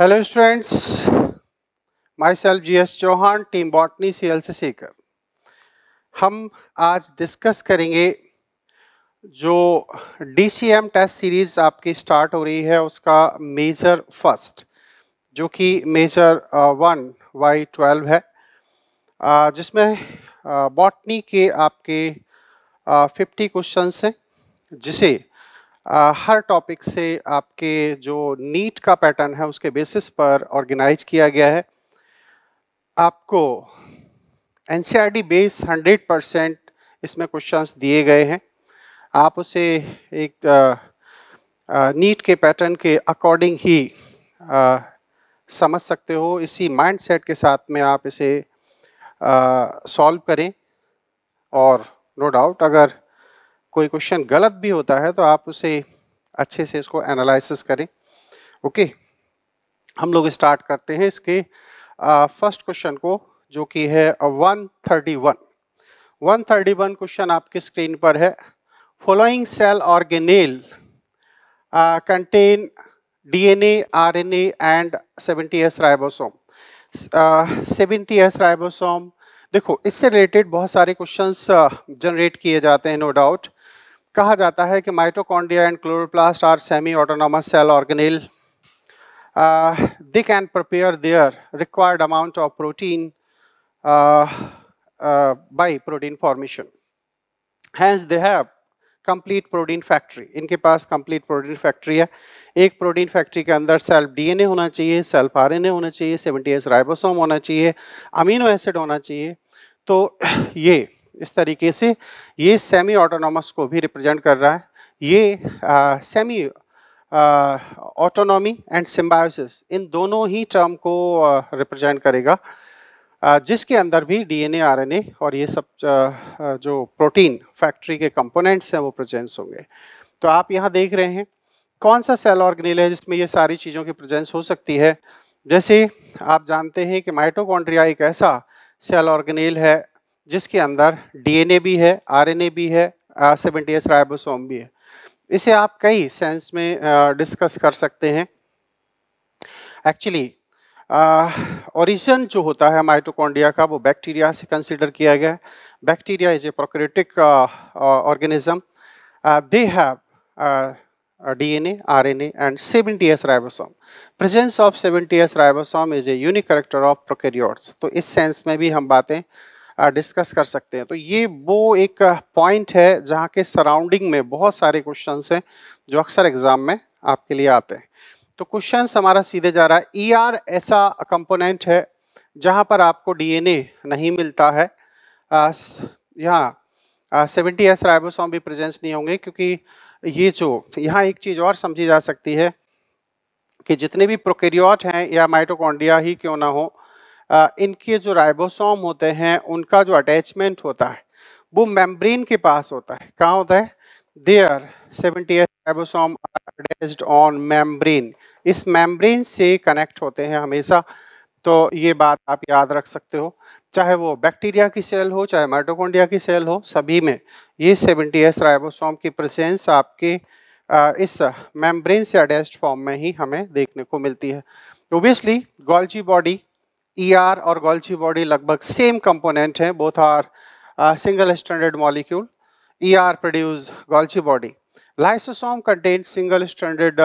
Hello students myself G S Chauhan team botany C L से सीकर हम आज discuss करेंगे जो D C M test series आपकी स्टार्ट हो रही है उसका मेजर फर्स्ट जो कि major one Y twelve uh uh, जिसमें बॉटनी uh, के आपके फिफ्टी uh, क्वेश्चन हैं जिसे आ, हर टॉपिक से आपके जो नीट का पैटर्न है उसके बेसिस पर ऑर्गेनाइज किया गया है आपको N C R D base hundred percent इसमें क्वेश्चंस दिए गए हैं आप उसे एक आ, नीट के पैटर्न के अकॉर्डिंग ही आ, समझ सकते हो इसी माइंडसेट के साथ में आप इसे सॉल्व करें और नो no डाउट अगर कोई क्वेश्चन गलत भी होता है तो आप उसे अच्छे से इसको एनालिसिस करें ओके हम लोग स्टार्ट करते हैं इसके फर्स्ट क्वेश्चन को जो कि है one thirty one one thirty one question आपकी स्क्रीन पर है following cell organelle contain DNA RNA and 70s ribosome seventy S ribosome देखो इससे रिलेटेड बहुत सारे क्वेश्चंस जनरेट किए जाते हैं नो डाउट कहा जाता है कि mitochondria and chloroplast are semi autonomous cell organelle they can prepare their required amount of protein by protein formation hence they have complete protein factory इनके पास कंप्लीट प्रोटीन फैक्ट्री है एक प्रोटीन फैक्ट्री के अंदर सेल्फ डीएनए होना चाहिए self RNA होना चाहिए सेवेंटी एस राइबोसोम होना चाहिए अमीनो एसिड होना चाहिए तो ये इस तरीके से ये सेमी ऑटोनॉमस को भी रिप्रेजेंट कर रहा है ये सेमी ऑटोनॉमी एंड सिम्बायोसिस इन दोनों ही टर्म को रिप्रेजेंट करेगा जिसके अंदर भी डीएनए आरएनए और ये सब जो प्रोटीन फैक्ट्री के कंपोनेंट्स हैं वो प्रेजेंस होंगे तो आप यहाँ देख रहे हैं कौन सा सेल ऑर्गेनेल है जिसमें ये सारी चीज़ों की प्रेजेंस हो सकती है जैसे आप जानते हैं कि माइटोकॉन्ड्रिया एक ऐसा सेल ऑर्गेनेल है जिसके अंदर डीएनए भी है आरएनए भी है सेवेंटी एस राइबोसोम भी है इसे आप कई सेंस में डिस्कस कर सकते हैं एक्चुअली ओरिजिन जो होता है माइटोकॉन्ड्रिया का वो बैक्टीरिया से कंसिडर किया गया है bacteria is a prokaryotic organism they have DNA RNA and S ribosome presence of S ribosome is a unique character of prokaryotes तो इस सेंस में भी हम बातें डिस्कस कर सकते हैं तो ये वो एक पॉइंट है जहाँ के सराउंडिंग में बहुत सारे क्वेश्चन हैं जो अक्सर एग्ज़ाम में आपके लिए आते हैं तो क्वेश्चन हमारा सीधे जा रहा है ई e ER ऐसा कंपोनेंट है जहाँ पर आपको डीएनए नहीं मिलता है यहाँ सेवेंटी एस राइबोसोम भी प्रेजेंस नहीं होंगे क्योंकि ये जो यहाँ एक चीज़ और समझी जा सकती है कि जितने भी प्रोकेरियोट हैं या माइटोकॉन्ड्रिया ही क्यों ना हो इनके जो राइबोसोम होते हैं उनका जो अटैचमेंट होता है वो मेम्ब्रेन के पास होता है कहाँ होता है there seventy ribosome attached on membrane इस मेम्ब्रेन से कनेक्ट होते हैं हमेशा तो ये बात आप याद रख सकते हो चाहे वो बैक्टीरिया की सेल हो चाहे माइटोकॉन्ड्रिया की सेल हो सभी में ये सेवेंटी एस राइबोसोम की प्रेजेंस आपके इस मेम्ब्रेन से अटैच्ड फॉर्म में ही हमें देखने को मिलती है ओबियसली गॉल्जी बॉडी ER और गोल्ची बॉडी लगभग सेम कंपोनेंट हैं both are single standard molecule E R produce Golgi body lysosome content single standard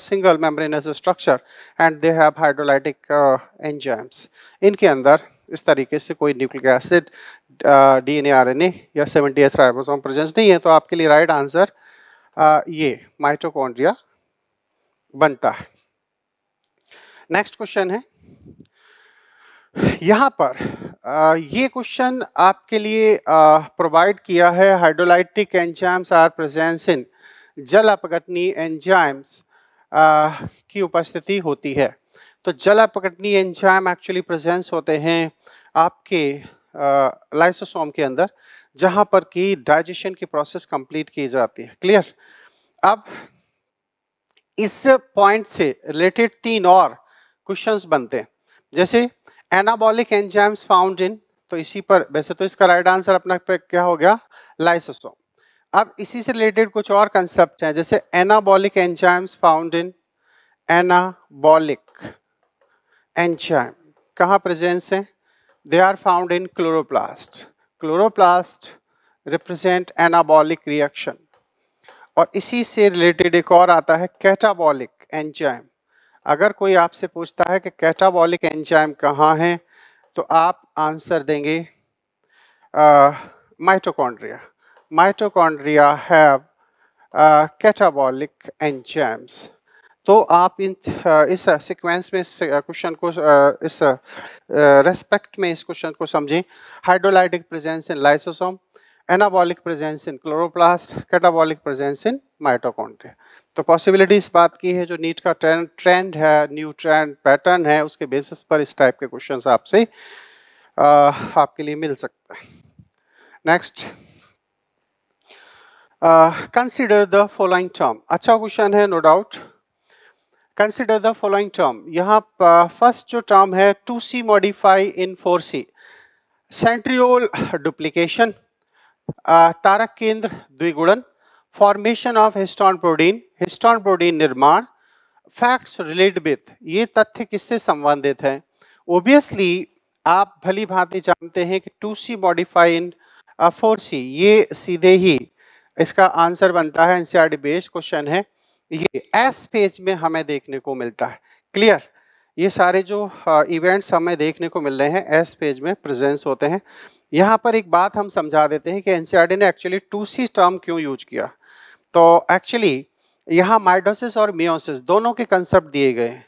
single membranous structure and they have hydrolytic enzymes इनके अंदर इस तरीके से कोई nucleic acid D N A R N A या seventy S ribosome presence नहीं है तो आपके लिए राइट right आंसर uh, ये माइट्रोकोन्ड्रिया बनता है नेक्स्ट क्वेश्चन है यहाँ पर आ, ये क्वेश्चन आपके लिए प्रोवाइड किया है hydrolytic enzymes are presence in जल अपघटनी एंजाइम्स की उपस्थिति होती है तो जल अपघटनी एंजाइम एक्चुअली प्रेजेंस होते हैं आपके लाइसोसोम के अंदर जहाँ पर कि डाइजेशन की प्रोसेस कंप्लीट की जाती है क्लियर अब इस पॉइंट से रिलेटेड तीन और क्वेश्चंस बनते हैं जैसे एनाबॉलिक एंजाइम्स फाउंड इन तो इसी पर वैसे तो इसका राइट आंसर अपना पे क्या हो गया लाइसोसोम अब इसी से रिलेटेड कुछ और कंसेप्ट हैं जैसे anabolic enzymes found in anabolic enzyme कहाँ प्रेजेंस हैं they are found in chloroplast chloroplast represent anabolic reaction और इसी से रिलेटेड एक और आता है कैटाबॉलिक एंजाइम अगर कोई आपसे पूछता है कि कैटाबॉलिक एंजाइम कहाँ हैं तो आप आंसर देंगे mitochondria mitochondria have catabolic enzymes तो आप इन इस सीक्वेंस में इस क्वेश्चन को इस रेस्पेक्ट में इस क्वेश्चन को समझें hydrolytic presence in lysosome anabolic presence in chloroplast catabolic presence in mitochondria तो पॉसिबिलिटी इस बात की है जो नीट का ट्रेंड ट्रेंड है न्यू ट्रेंड पैटर्न है उसके बेसिस पर इस टाइप के क्वेश्चन आपसे uh, आपके लिए मिल सकता uh, अच्छा है next consider the following term अच्छा क्वेश्चन है no doubt consider the following term यहाँ फर्स्ट जो टर्म है two C modify in four C centriole duplication तारक केंद्र द्विगुणन formation of histone protein histone protein निर्माण फैक्ट्स रिलेटेड विथ ये तथ्य किससे संबंधित हैं ओबियसली आप भली भांति जानते हैं कि two C modify in four C ये सीधे ही इसका आंसर बनता है डी बेस्ड क्वेश्चन है ये एस पेज में हमें देखने को मिलता है क्लियर ये सारे जो इवेंट्स uh, हमें देखने को मिल रहे हैं एस पेज में प्रेजेंस होते हैं यहाँ पर एक बात हम समझा देते हैं कि एनसीईआरटी ने एक्चुअली टू सी टर्म क्यों यूज किया तो एक्चुअली यहाँ माइडोसिस और मियोसिस दोनों के कंसेप्ट दिए गए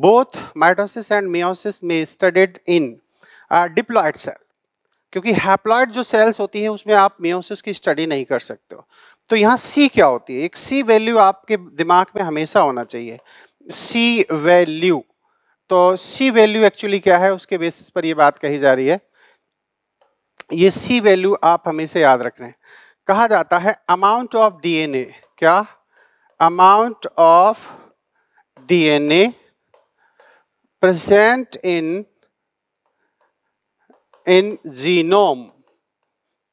बोथ माइडोसिस एंड मियोसिस में स्टडीड इन डिप्लॉयड सेल क्योंकि हैप्लॉयड जो सेल्स होती है उसमें आप मियोसिस की स्टडी नहीं कर सकते हो तो यहाँ सी क्या होती है एक सी वैल्यू आपके दिमाग में हमेशा होना चाहिए सी वैल्यू तो सी वैल्यू एक्चुअली क्या है उसके बेसिस पर ये बात कही जा रही है ये सी वैल्यू आप हमेशा याद रख रहे हैं कहा जाता है अमाउंट ऑफ डीएनए क्या amount of DNA present in in genome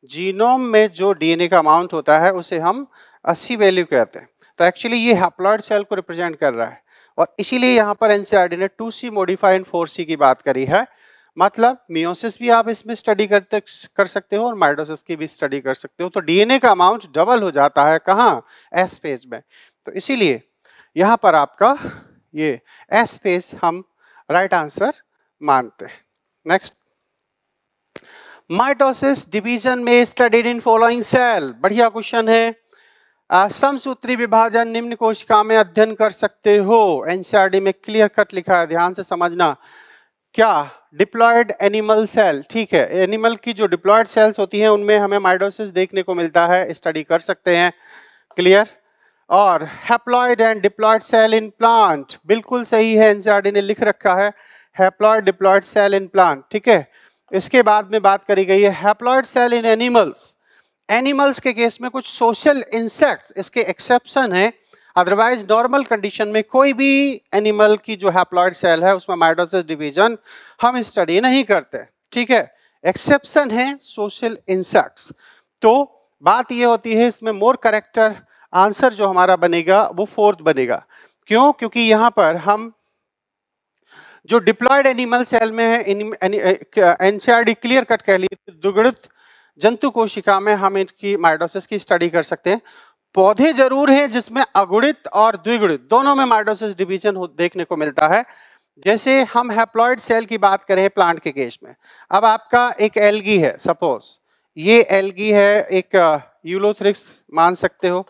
genome में जो डीएनए का अमाउंट होता है उसे हम 80 वैल्यू कहते हैं तो एक्चुअली ये haploid सेल को रिप्रेजेंट कर रहा है और इसीलिए यहाँ पर एनसीआरडी ने 2C मोडिफाइड एंड सी की बात करी है मतलब मियोसिस भी आप इसमें स्टडी करते कर सकते हो और माइडोसिस की भी स्टडी कर सकते हो तो डीएनए का अमाउंट डबल हो जाता है कहाँ एस फेज में तो इसीलिए यहाँ पर आपका ये एस स्पेस हम राइट आंसर मानते हैं नेक्स्ट माइटोसिस डिवीजन में स्टडीड इन फॉलोइंग सेल बढ़िया क्वेश्चन है समसूत्री विभाजन निम्न कोशिका में अध्ययन कर सकते हो एनसीआरडी में क्लियर कट लिखा है ध्यान से समझना क्या डिप्लॉयड एनिमल सेल ठीक है एनिमल की जो डिप्लॉयड सेल्स होती हैं उनमें हमें माइडोसिस देखने को मिलता है स्टडी कर सकते हैं क्लियर और haploid and diploid cell in plant बिल्कुल सही है एनसीआरडी ने लिख रखा है haploid diploid cell in plant ठीक है इसके बाद में बात करी गई है haploid cell in animals animals के केस में कुछ सोशल इंसेक्ट्स इसके एक्सेप्शन है अदरवाइज नॉर्मल कंडीशन में कोई भी एनिमल की जो हैप्लॉयड सेल है उसमें माइडोसिस डिवीजन हम स्टडी नहीं करते ठीक है एक्सेप्शन है सोशल इंसेक्ट्स तो बात यह होती है इसमें मोर करेक्टर आंसर जो हमारा बनेगा वो फोर्थ बनेगा क्यों क्योंकि यहाँ पर हम जो डिप्लॉयड एनिमल सेल में है एनसीआरडी क्लियर कट कह लिए दुगड़ित जंतु कोशिका में हम इनकी माइडोसिस की स्टडी कर सकते हैं पौधे जरूर हैं जिसमें अगुणित और द्विगुणित दोनों में माइडोसिस डिवीजन देखने को मिलता है जैसे हम हैप्लॉयड सेल की बात करें प्लांट के केस में अब आपका एक एलगी है सपोज ये एलगी है एक यूलोथ्रिक्स uh, मान सकते हो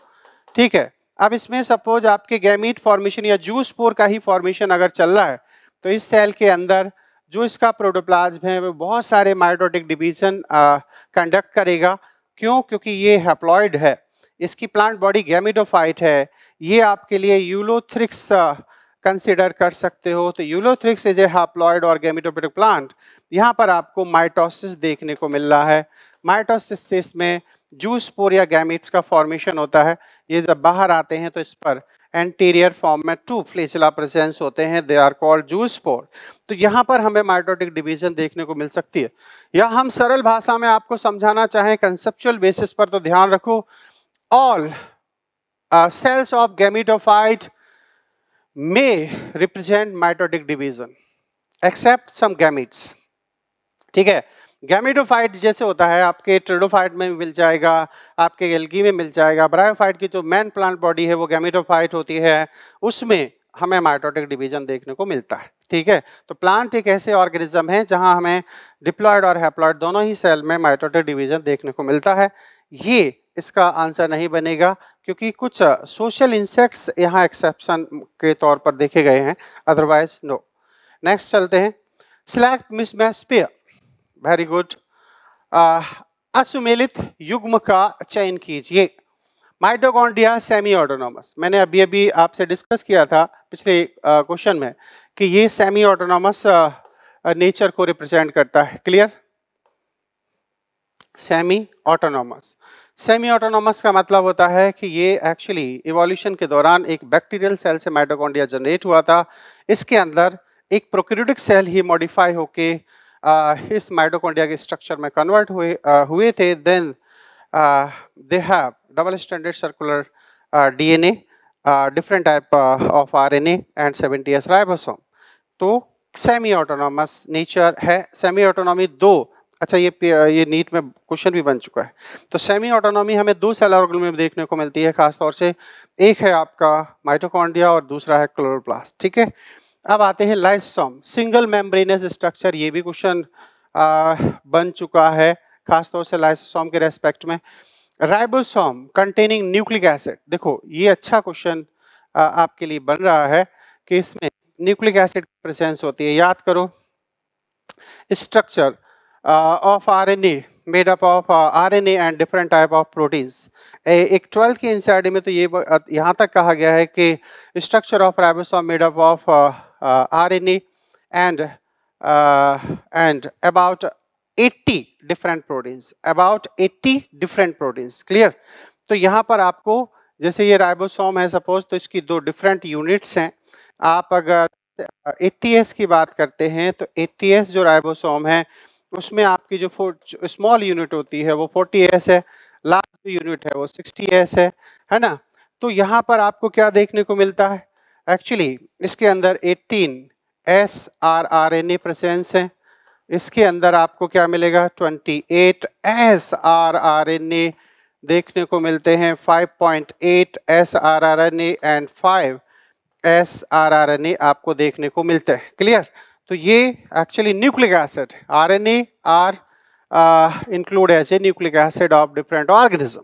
ठीक है अब इसमें सपोज आपके गैमीट फॉर्मेशन या जूस पोर का ही फॉर्मेशन अगर चल रहा है तो इस सेल के अंदर जो इसका प्रोडोप्लाज्म है वो बहुत सारे मायोटोटिक डिवीजन कंडक्ट करेगा क्यों क्योंकि ये हैप्लॉयड है इसकी प्लांट बॉडी गैमिडोफाइट है ये आपके लिए यूलोथ्रिक्स कंसिडर कर सकते हो तो यूलोथ्रिक्स इज ए हेप्लॉयड और गैमिडोपेटिक प्लांट यहाँ पर आपको माइटोसिस देखने को मिल रहा है माइटोसिस में जूस पोर या गैमिट्स का फॉर्मेशन होता है ये जब बाहर आते हैं तो इस पर एंटीरियर फॉर्म में टू फ्लेचला प्रेजेंस होते हैं they are called zoospore तो यहाँ पर हमें माइटोटिक डिवीजन देखने को मिल सकती है या हम सरल भाषा में आपको समझाना चाहें कंसेप्चुअल बेसिस पर तो ध्यान रखो all cells of gametophyte may represent mitotic division except some gametes ठीक है गैमिडोफाइट जैसे होता है आपके ट्रेडोफाइट में मिल जाएगा आपके एल्गी में मिल जाएगा ब्रायोफाइट की जो मेन प्लांट बॉडी है वो गैमिडोफाइट होती है उसमें हमें माइटोटिक डिवीजन देखने को मिलता है ठीक है तो प्लांट एक ऐसे ऑर्गेनिज्म है जहां हमें डिप्लॉयड और हैप्लॉयड दोनों ही सेल में माइटोटिक डिवीजन देखने को मिलता है ये इसका आंसर नहीं बनेगा क्योंकि कुछ सोशल इंसेक्ट्स यहाँ एक्सेप्शन के तौर पर देखे गए हैं अदरवाइज नो नेक्स्ट चलते हैं select mismatched pair very good uh, असुमेलित युग्म का चयन कीजिए माइटोकॉन्ड्रिया सेमी ऑटोनॉमस मैंने अभी अभी आपसे डिस्कस किया था पिछले क्वेश्चन uh, में कि ये सेमी ऑटोनॉमस नेचर को रिप्रेजेंट करता है clear semi autonomous semi autonomous का मतलब होता है कि ये एक्चुअली इवोल्यूशन के दौरान एक बैक्टीरियल सेल से माइटोकॉन्ड्रिया जनरेट हुआ था इसके अंदर एक प्रोक्रियोटिक सेल ही मॉडिफाई होके इस माइटोकॉन्ड्रिया के स्ट्रक्चर में कन्वर्ट हुए हुए थे then they have double stranded circular uh, DNA, uh, different type uh, of RNA and 70S ribosome. तो सेमी ऑटोनॉमस नेचर है सेमी ऑटोनॉमी दो अच्छा ये ये नीट में क्वेश्चन भी बन चुका है तो सेमी ऑटोनॉमी हमें दो सेल ऑर्गन में देखने को मिलती है खासतौर से एक है आपका माइटोकॉन्ड्रिया और दूसरा है क्लोरोप्लास्ट ठीक है अब आते हैं लाइसोम सिंगल मेम्ब्रेनस स्ट्रक्चर ये भी क्वेश्चन बन चुका है खासतौर से लाइसोसोम के रेस्पेक्ट में राइबोसोम कंटेनिंग न्यूक्लिक एसिड देखो ये अच्छा क्वेश्चन आपके लिए बन रहा है कि इसमें न्यूक्लिक एसिड प्रेजेंस होती है याद करो structure of RNA made up of RNA and different type of proteins एक ट्वेल्थ के एनसीईआरटी में तो ये यहाँ तक कहा गया है कि structure of ribosome made up of RNA and and about 80 different proteins about 80 different proteins clear तो यहाँ पर आपको जैसे ये राइबोसोम है सपोज तो इसकी दो डिफरेंट यूनिट्स हैं आप अगर ए uh, की बात करते हैं तो ए जो राइबोसोम है उसमें आपकी जो स्मॉल यूनिट होती है वो फोर्टी एस है लार्ज यूनिट है वो सिक्सटी एस है है ना तो यहाँ पर आपको क्या देखने को मिलता है एक्चुअली इसके अंदर eighteen S R R N A presence है इसके अंदर आपको क्या मिलेगा twenty eight S R R N A देखने को मिलते हैं five point eight S R R N A and five S R R N A आपको देखने को मिलते हैं क्लियर तो ये actually nucleic acid R N A are include as a nucleic acid of different organism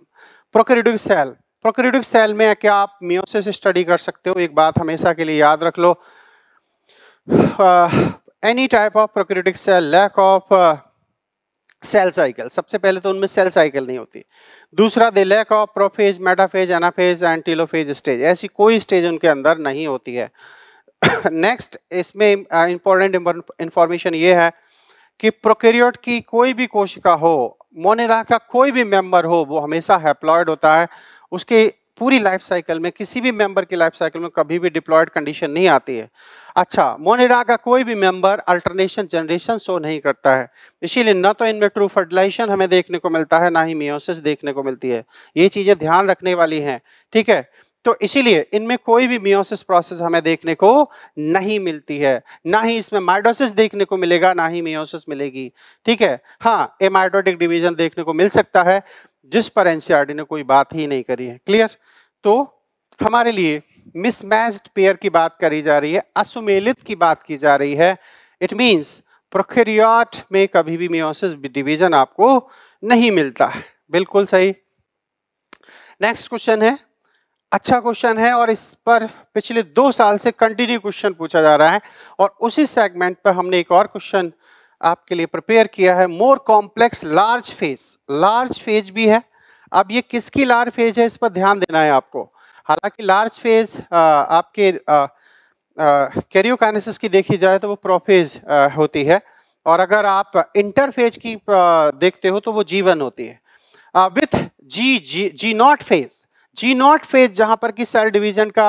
prokaryotic cell prokaryotic cell में क्या आप मियोसिस स्टडी कर सकते हो एक बात हमेशा के लिए याद रख लो any type of prokaryotic cell lack of cell cycle सबसे पहले तो उनमें सेल साइकिल नहीं होती दूसरा they lack of prophase metaphase anaphase and telophase stage ऐसी कोई स्टेज उनके अंदर नहीं होती है नेक्स्ट इसमें इम्पोर्टेंट uh, इंफॉर्मेशन ये है कि प्रोकेरियोट की कोई भी कोशिका हो मोनेरा का कोई भी मेंबर हो वो हमेशा हैप्लॉयड होता है उसके पूरी लाइफ साइकिल में किसी भी मेंबर की लाइफ साइकिल में कभी भी डिप्लॉयड कंडीशन नहीं आती है अच्छा मोनेरा का कोई भी मेंबर अल्टरनेशन जनरेशन शो नहीं करता है इसीलिए ना तो इनमें ट्रू फर्टिलाइजेशन हमें देखने को मिलता है ना ही मियोसिस देखने को मिलती है ये चीज़ें ध्यान रखने वाली हैं ठीक है तो इसीलिए इनमें कोई भी मियोसिस प्रोसेस हमें देखने को नहीं मिलती है ना ही इसमें माइडोसिस देखने को मिलेगा ना ही मियोसिस मिलेगी ठीक है हाँ ए माइडोटिक डिवीजन देखने को मिल सकता है जिस पर एनसीआरडी e ने कोई बात ही नहीं करी है क्लियर तो हमारे लिए मिसमैच्ड पेयर की बात करी जा रही है असुमेलित की बात की जा रही है इट मीन्स प्रोक्रियाट में कभी भी मियोसिस डिवीजन आपको नहीं मिलता बिल्कुल सही नेक्स्ट क्वेश्चन है अच्छा क्वेश्चन है और इस पर पिछले दो साल से कंटिन्यू क्वेश्चन पूछा जा रहा है और उसी सेगमेंट पर हमने एक और क्वेश्चन आपके लिए प्रिपेयर किया है more complex large phase large phase भी है अब ये किसकी लार्ज फेज है इस पर ध्यान देना है आपको हालांकि लार्ज फेज आपके कैरियोकाइनेसिस की देखी जाए तो वो प्रोफेज होती है और अगर आप इंटरफेज की आ, देखते हो तो वो जीवन होती है with G G G naught phase G naught phase जहां पर कि सेल डिवीजन का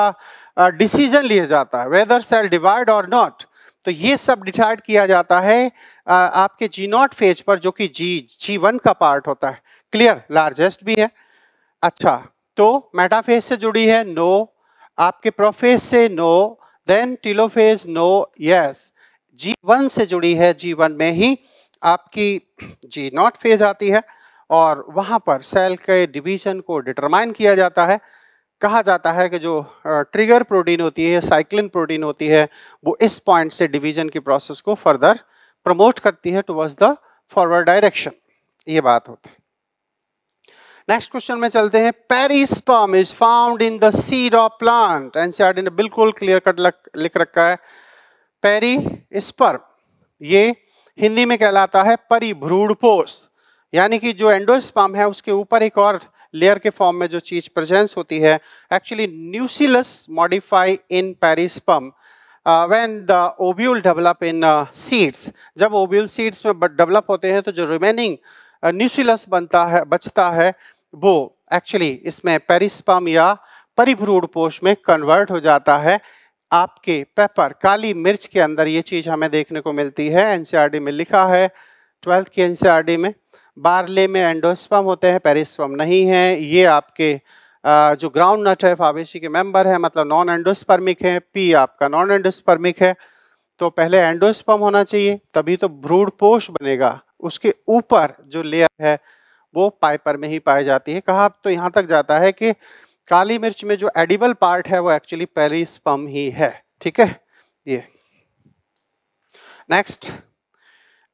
डिसीजन लिया जाता है वेदर सेल डिवाइड और नॉट तो ये सब डिसाइड किया जाता है आपके जी नॉट फेज पर जो कि जी जी वन का पार्ट होता है क्लियर लार्जेस्ट भी है अच्छा तो मेटाफेज से जुड़ी है नो आपके प्रोफेज से no then telophase no yes G one से जुड़ी है जी वन में ही आपकी जी नॉट फेज आती है और वहाँ पर सेल के डिवीजन को डिटरमाइन किया जाता है कहा जाता है कि जो ट्रिगर प्रोटीन होती है साइक्लिन प्रोटीन होती है वो इस पॉइंट से डिवीजन की प्रोसेस को फर्दर प्रमोट करती है टुवर्ड्स द फॉरवर्ड डायरेक्शन ये बात होती है नेक्स्ट क्वेश्चन में चलते हैं perisperm is found in the seed of plant NCERT ने बिल्कुल क्लियर कट लिख रखा है पेरी स्पर्म ये हिंदी में कहलाता है परिभ्रूण यानी कि जो एंडोस्पाम है उसके ऊपर एक और लेयर के फॉर्म में जो चीज प्रेजेंस होती है actually nucellus modify in perisperm when the ovule develop in seeds जब ओब्यूल सीड्स में डेवलप होते हैं तो जो रिमेनिंग न्यूसिलस uh, बनता है बचता है वो एक्चुअली इसमें पेरिस्पम या परिभ्रूण पोष में कन्वर्ट हो जाता है आपके पेपर काली मिर्च के अंदर ये चीज़ हमें देखने को मिलती है एनसीईआरटी में लिखा है ट्वेल्थ की एनसीईआरटी में बारले में एंडोस्पम होते हैं पेरिस्पम नहीं है ये आपके जो ग्राउंड नट है फावेशी के मेंबर है मतलब नॉन एंडोस्पर्मिक है पी आपका नॉन एंडोस्पर्मिक है तो पहले एंडोस्पम होना चाहिए तभी तो भ्रूण पोष बनेगा उसके ऊपर जो लेयर है वो पाइपर में ही पाई जाती है कहा तो यहाँ तक जाता है कि काली मिर्च में जो एडिबल पार्ट है वो एक्चुअली पेरिस्पम ही है ठीक है ये next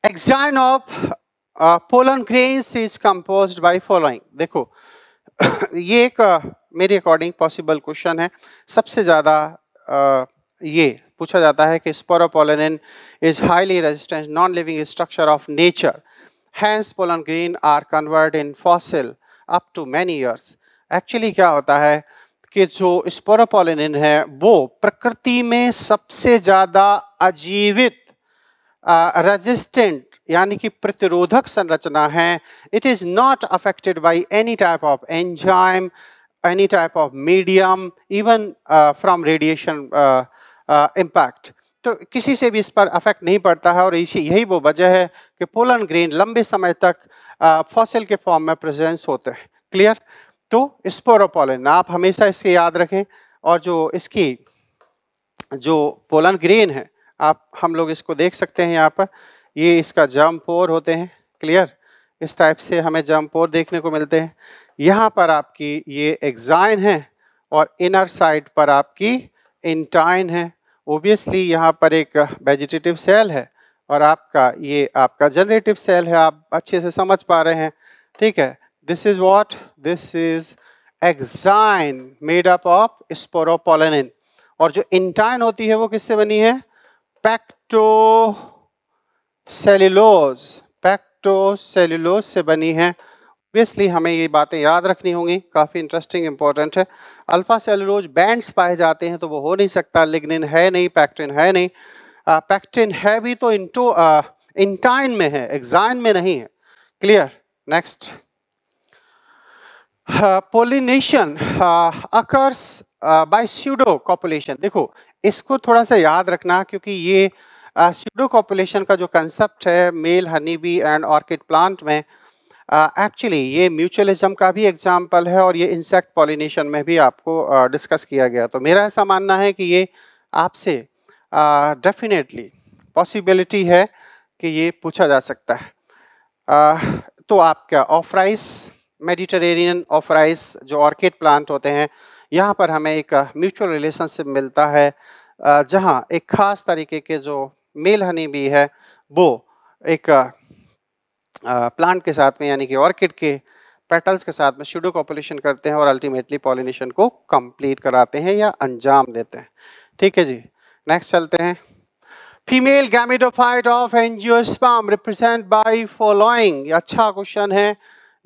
exine of pollen grains is compose by following देखो ये एक uh, मेरे अकॉर्डिंग पॉसिबल क्वेश्चन है सबसे ज़्यादा uh, ये पूछा जाता है कि sporopollenin is highly resistant non living structure of nature hence pollen grain are convert in fossil up to many years actually क्या होता है कि जो स्पोरोपोलिन है वो प्रकृति में सबसे ज़्यादा अजीवित रजिस्टेंट uh, यानी कि प्रतिरोधक संरचना है it is not affected by any type of enzyme any type of medium even from radiation impact तो किसी से भी इस पर अफेक्ट नहीं पड़ता है और इसी यही वो वजह है कि पोलन ग्रेन लंबे समय तक फॉसिल uh, के फॉर्म में प्रेजेंस होते हैं क्लियर तो स्पोरोपोलन आप हमेशा इसके याद रखें और जो इसकी जो पोलन ग्रेन है आप हम लोग इसको देख सकते हैं यहाँ पर ये इसका जम्प ओर होते हैं क्लियर इस टाइप से हमें जम पोर देखने को मिलते हैं यहाँ पर आपकी ये एग्जाइन है और इनर साइड पर आपकी इंटाइन है ओबियसली यहाँ पर एक वेजिटेटिव सेल है और आपका ये आपका जनरेटिव सेल है आप अच्छे से समझ पा रहे हैं ठीक है this is what this is exine made up of sporopollenin और जो इंटाइन होती है वो किससे बनी है पैक्टो सेल्यूलोज पैक्टोसेल्यूलोज से बनी है ऑब्वियसली हमें ये बातें याद रखनी होंगी काफ़ी इंटरेस्टिंग इंपॉर्टेंट है अल्फ़ा सेलुलोज बैंड्स पाए जाते हैं तो वो हो नहीं सकता लिग्निन है नहीं पैक्टिन है नहीं आ, पैक्टिन है भी तो इंटो इंटाइन में है एग्जाइन में नहीं है clear next pollination occurs by pseudo copulation देखो इसको थोड़ा सा याद रखना क्योंकि ये uh, सीडो कॉपुलेशन का जो कंसेप्ट है male honey bee and orchid plant में एक्चुअली uh, ये म्यूचुअलिज्म का भी एग्जाम्पल है और ये इंसेक्ट पॉलिनेशन में भी आपको डिस्कस uh, किया गया तो मेरा ऐसा मानना है कि ये आपसे डेफिनेटली पॉसिबिलिटी है कि ये पूछा जा सकता है uh, तो आप क्या Ophrys Mediterranean Ophrys जो ऑर्किड प्लांट होते हैं यहाँ पर हमें एक म्यूचुअल रिलेशनशिप मिलता है जहाँ एक ख़ास तरीके के जो मेल हनी भी है वो एक प्लांट के साथ में यानी कि ऑर्किड के पेटल्स के साथ में शूडो कॉपोलेशन करते हैं और अल्टीमेटली पॉलिनेशन को कंप्लीट कराते हैं या अंजाम देते हैं ठीक है जी नेक्स्ट चलते हैं female gametophyte of angiosperm represent by following अच्छा क्वेश्चन है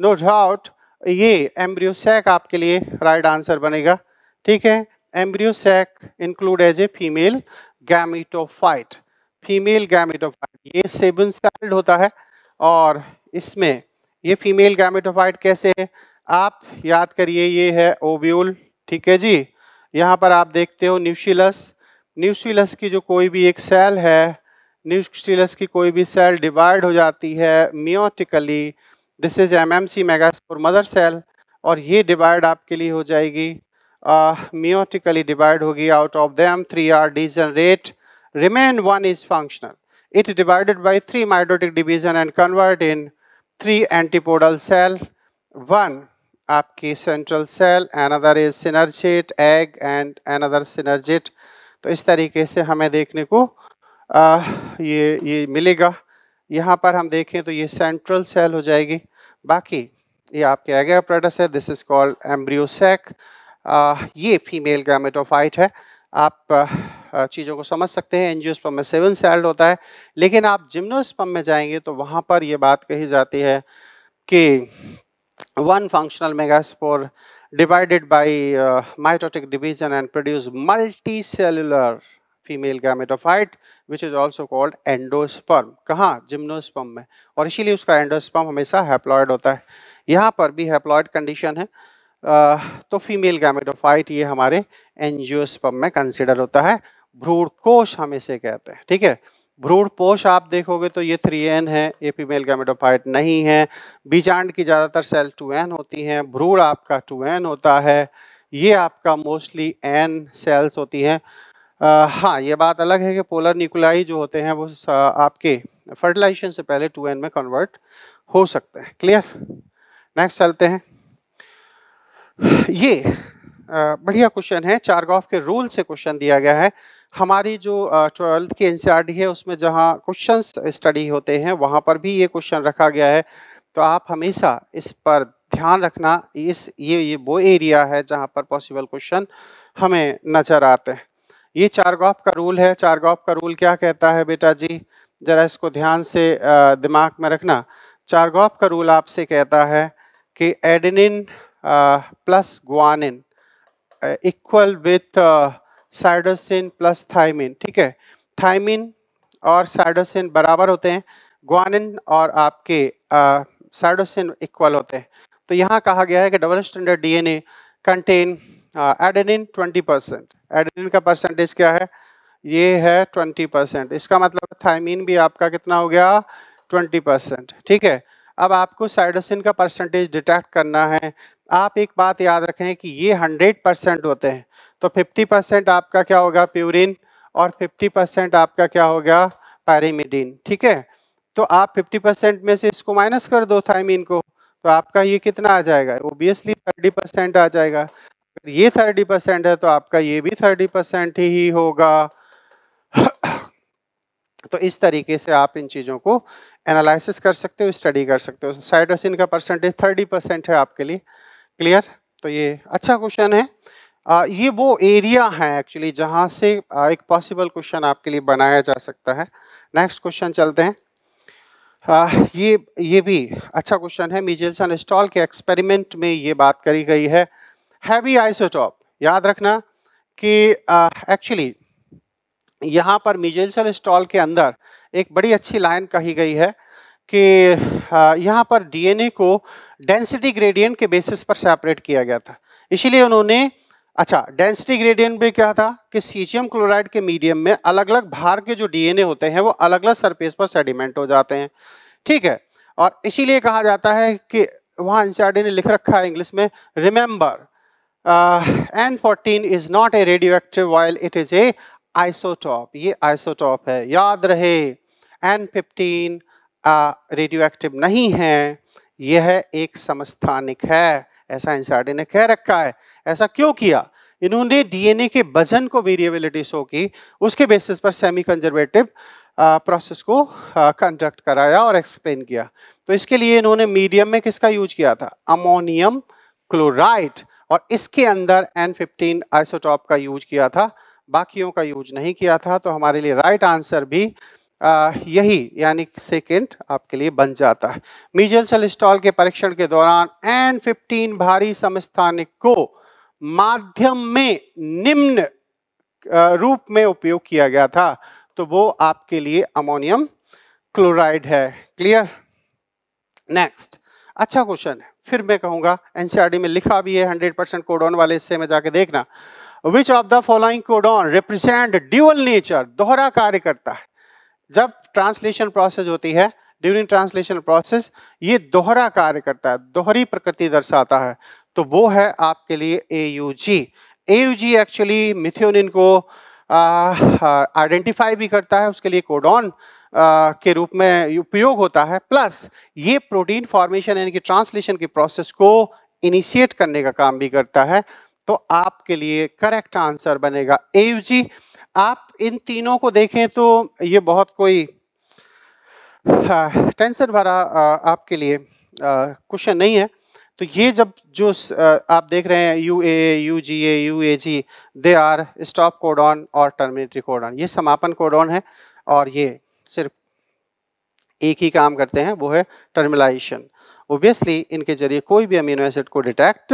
नो डाउट ये एम्ब्रियोसैक आपके लिए राइट आंसर बनेगा ठीक है embryo sac include as a female gametophyte female gametophyte ये सेवन सेल्ड होता है और इसमें ये फीमेल गैमेटोफाइट कैसे है आप याद करिए ये है ओव्यूल ठीक है जी यहाँ पर आप देखते हो न्यूशीलस न्यूशीलस की जो कोई भी एक सेल है न्यूशीलस की कोई भी सेल डिवाइड हो जाती है meiotically this is M M C megaspore mother cell और ये डिवाइड आपके लिए हो जाएगी मियोटिकली uh, डिवाइड होगी out of them three are generate Remain 1 is functional. It divided by 3 mitotic division and convert in 3 antipodal cell. 1 आपकी central cell another is synergid egg and another synergid तो इस तरीके से हमें देखने को आ, ये ये मिलेगा यहाँ पर हम देखें तो ये सेंट्रल सेल हो जाएगी बाकी ये आपके एग एप्रेटस है दिस इज कॉल्ड एम्ब्रियोसेक ये फीमेल गैमेटोफाइट है आप चीज़ों को समझ सकते हैं एनजियोस्पर्म में सेवन सेल्ड होता है लेकिन आप जिम्नोस्पर्म में जाएंगे तो वहाँ पर ये बात कही जाती है कि one functional megaspore divided by mitotic division and produce multi cellular female gametophyte which is also called endosperm कहाँ जिम्नोस्पम में और इसीलिए उसका एंडोस्पम हमेशा हैप्लॉयड होता है यहाँ पर भी हैप्लॉयड कंडीशन है तो फीमेल गैमेटोफाइट ये हमारे एनजियोस्पम में कंसिडर होता है भ्रूण कोश हम इसे कहते हैं ठीक है भ्रूण पोष आप देखोगे तो ये थ्री एन है ये फीमेल गैमेटोफाइट नहीं है बीजांड की ज़्यादातर सेल टू एन होती हैं भ्रूण आपका टू एन होता है ये आपका मोस्टली एन सेल्स होती हैं हाँ ये बात अलग है कि पोलर न्यूक्लाई जो होते हैं वो आपके फर्टिलाइजेशन से पहले टू एन में कन्वर्ट हो सकते हैं क्लियर नेक्स्ट चलते हैं ये बढ़िया क्वेश्चन है चारगॉफ के रूल से क्वेश्चन दिया गया है हमारी जो ट्वेल्थ की एनसीईआरटी e है उसमें जहाँ क्वेश्चंस स्टडी होते हैं वहाँ पर भी ये क्वेश्चन रखा गया है तो आप हमेशा इस पर ध्यान रखना इस ये ये वो एरिया है जहाँ पर पॉसिबल क्वेश्चन हमें नज़र आते हैं ये चारगॉफ का रूल है चारगॉफ का रूल क्या कहता है बेटा जी ज़रा इसको ध्यान से दिमाग में रखना चारगॉफ का रूल आपसे कहता है कि adenine Uh, plus guanin equal with cytosine plus thymine ठीक है थाइमिन और साइडोसिन बराबर होते हैं ग्वानिन और आपके साइडोसिन uh, इक्वल होते हैं तो यहाँ कहा गया है कि double standard DNA contain adenine twenty percent adenine का परसेंटेज क्या है ये है ट्वेंटी परसेंट इसका मतलब थाइमिन भी आपका कितना हो गया ट्वेंटी परसेंट ठीक है अब आपको साइडोसिन का परसेंटेज डिटेक्ट करना है आप एक बात याद रखें कि ये हंड्रेड परसेंट होते हैं तो फिफ्टी परसेंट आपका क्या होगा प्यूरिन और फिफ्टी परसेंट आपका क्या होगा पैरामिडिन ठीक है तो आप फिफ्टी परसेंट में से इसको माइनस कर दो थाइमिन को तो आपका ये कितना आ जाएगा ओबियसली थर्टी परसेंट आ जाएगा अगर ये थर्टी परसेंट है तो आपका ये भी थर्टी परसेंट ही होगा तो इस तरीके से आप इन चीज़ों को एनालिसिस कर सकते हो स्टडी कर सकते हो साइडोसिन का परसेंटेज थर्टी परसेंट है आपके लिए क्लियर तो ये अच्छा क्वेश्चन है आ, ये वो एरिया है एक्चुअली जहाँ से आ, एक पॉसिबल क्वेश्चन आपके लिए बनाया जा सकता है नेक्स्ट क्वेश्चन चलते हैं आ, ये ये भी अच्छा क्वेश्चन है मिजेल्सन स्टॉल के एक्सपेरिमेंट में ये बात करी गई है हैवी आइसोटॉप याद रखना कि एक्चुअली यहाँ पर मिजेल्सन स्टॉल के अंदर एक बड़ी अच्छी लाइन कही गई है कि यहाँ पर डीएनए को डेंसिटी ग्रेडियंट के बेसिस पर सेपरेट किया गया था इसीलिए उन्होंने अच्छा डेंसिटी ग्रेडियंट भी क्या था कि सीजियम क्लोराइड के मीडियम में अलग अलग भार के जो डीएनए होते हैं वो अलग अलग सरफेस पर सेडिमेंट हो जाते हैं ठीक है और इसीलिए कहा जाता है कि वहाँ एन ने लिख रखा है इंग्लिश में remember N fourteen is not a radioactive vial it is a isotope ये आइसोटॉप है याद रहे एन फिफ्टीन रेडियोएक्टिव नहीं है यह एक समस्थानिक है ऐसा इंसार्डे ने कह रखा है ऐसा क्यों किया इन्होंने डीएनए के वजन को वेरिएबिलिटी शो की उसके बेसिस पर सेमी कंजर्वेटिव प्रोसेस को कंडक्ट कराया और एक्सप्लेन किया तो इसके लिए इन्होंने मीडियम में किसका यूज किया था अमोनियम क्लोराइड और इसके अंदर एन फिफ्टीन आइसोटॉप का यूज किया था बाकियों का यूज नहीं किया था तो हमारे लिए राइट right आंसर भी यही यानी सेकेंड आपके लिए बन जाता है मीजल सेल स्टॉल के परीक्षण के दौरान एन फिफ्टीन भारी समस्थानिक को माध्यम में निम्न रूप में उपयोग किया गया था तो वो आपके लिए अमोनियम क्लोराइड है क्लियर नेक्स्ट अच्छा क्वेश्चन है फिर मैं कहूंगा एनसीआरडी में लिखा भी है 100 परसेंट कोडोन वाले हिस्से में जाके देखना which of the following codon represent dual nature दोहरा कार्य करता है जब ट्रांसलेशन प्रोसेस होती है ड्यूरिंग ट्रांसलेशन प्रोसेस ये दोहरा कार्य करता है दोहरी प्रकृति दर्शाता है तो वो है आपके लिए A U G A U G actually methionine को आइडेंटिफाई भी करता है उसके लिए कोडॉन के रूप में उपयोग होता है प्लस ये प्रोटीन फॉर्मेशन यानी कि ट्रांसलेशन के प्रोसेस को इनिशिएट करने का काम भी करता है तो आपके लिए करेक्ट आंसर बनेगा ए यू जी आप इन तीनों को देखें तो ये बहुत कोई हाँ, टेंशन भरा आपके लिए क्वेश्चन नहीं है तो ये जब जो आप देख रहे हैं U A U G A U A G they are stop codon और टर्मिनेटरी कोडॉन ये समापन कोडॉन है और ये सिर्फ एक ही काम करते हैं वो है टर्मिलाइजेशन ओबियसली इनके जरिए कोई भी अमीनो एसिड को डिटेक्ट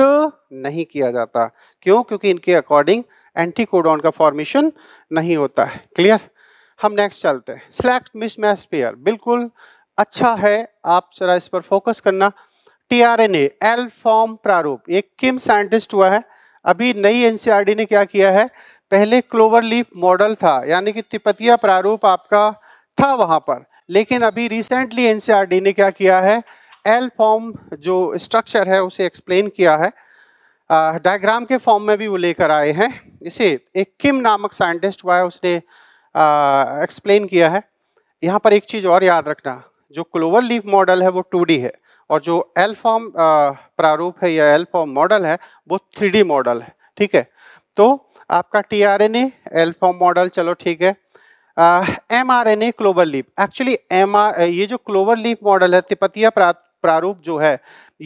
नहीं किया जाता क्यों क्योंकि इनके अकॉर्डिंग एंटीकोडॉन का फॉर्मेशन नहीं होता है क्लियर हम नेक्स्ट चलते हैं स्लैक्ट मिसमैच पेयर बिल्कुल अच्छा है आप जरा इस पर फोकस करना टीआरएनए एल फॉर्म प्रारूप एक किम साइंटिस्ट हुआ है अभी नई एनसीईआरटी e ने क्या किया है पहले क्लोवर लीफ मॉडल था यानी कि तिपतिया प्रारूप आपका था वहाँ पर लेकिन अभी रिसेंटली एनसीईआरटी e ने क्या किया है एल फॉर्म जो स्ट्रक्चर है उसे एक्सप्लेन किया है डायग्राम के फॉर्म में भी वो लेकर आए हैं इसे एक किम नामक साइंटिस्ट हुआ है उसने एक्सप्लेन किया है यहाँ पर एक चीज़ और याद रखना जो क्लोवर लीफ मॉडल है वो टू है और जो एल फॉर्म प्रारूप है या एल फॉर्म मॉडल है वो थ्री मॉडल है ठीक है तो आपका T R N L form model चलो ठीक है M R N A clover leaf actually M R ये जो क्लोवर लीप मॉडल है तिपतिया प्रात प्रारूप जो है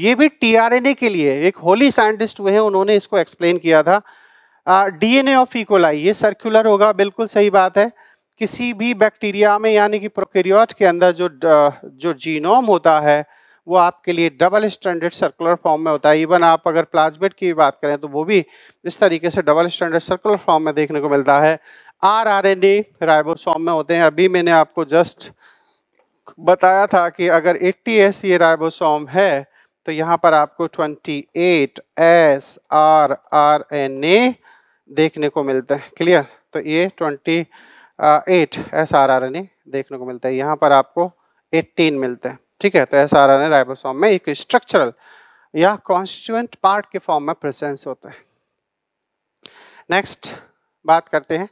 ये भी टीआरएनए के लिए एक होली साइंटिस्ट हुए हैं उन्होंने इसको एक्सप्लेन किया था डीएनए ऑफ इकोलाई ये सर्कुलर होगा बिल्कुल सही बात है किसी भी बैक्टीरिया में यानी कि प्रोकेरियोट के अंदर जो जो जीनोम होता है वो आपके लिए डबल स्टैंडर्ड सर्कुलर फॉर्म में होता है इवन आप अगर प्लाज्मेट की बात करें तो वो भी इस तरीके से डबल स्टैंडर्ड सर्कुलर फॉर्म में देखने को मिलता है आर आर एन ए में होते हैं अभी मैंने आपको जस्ट बताया था कि अगर एट्टी एस ये राइबोसोम है तो यहाँ पर आपको eight S R R N A देखने को मिलता है क्लियर तो ये eight S R R N A देखने को मिलता है यहाँ पर आपको 18 मिलता है ठीक है तो S R R N ribosome में एक स्ट्रक्चरल या कॉन्स्टिट्यूएंट पार्ट के फॉर्म में प्रेजेंस होता है नेक्स्ट बात करते हैं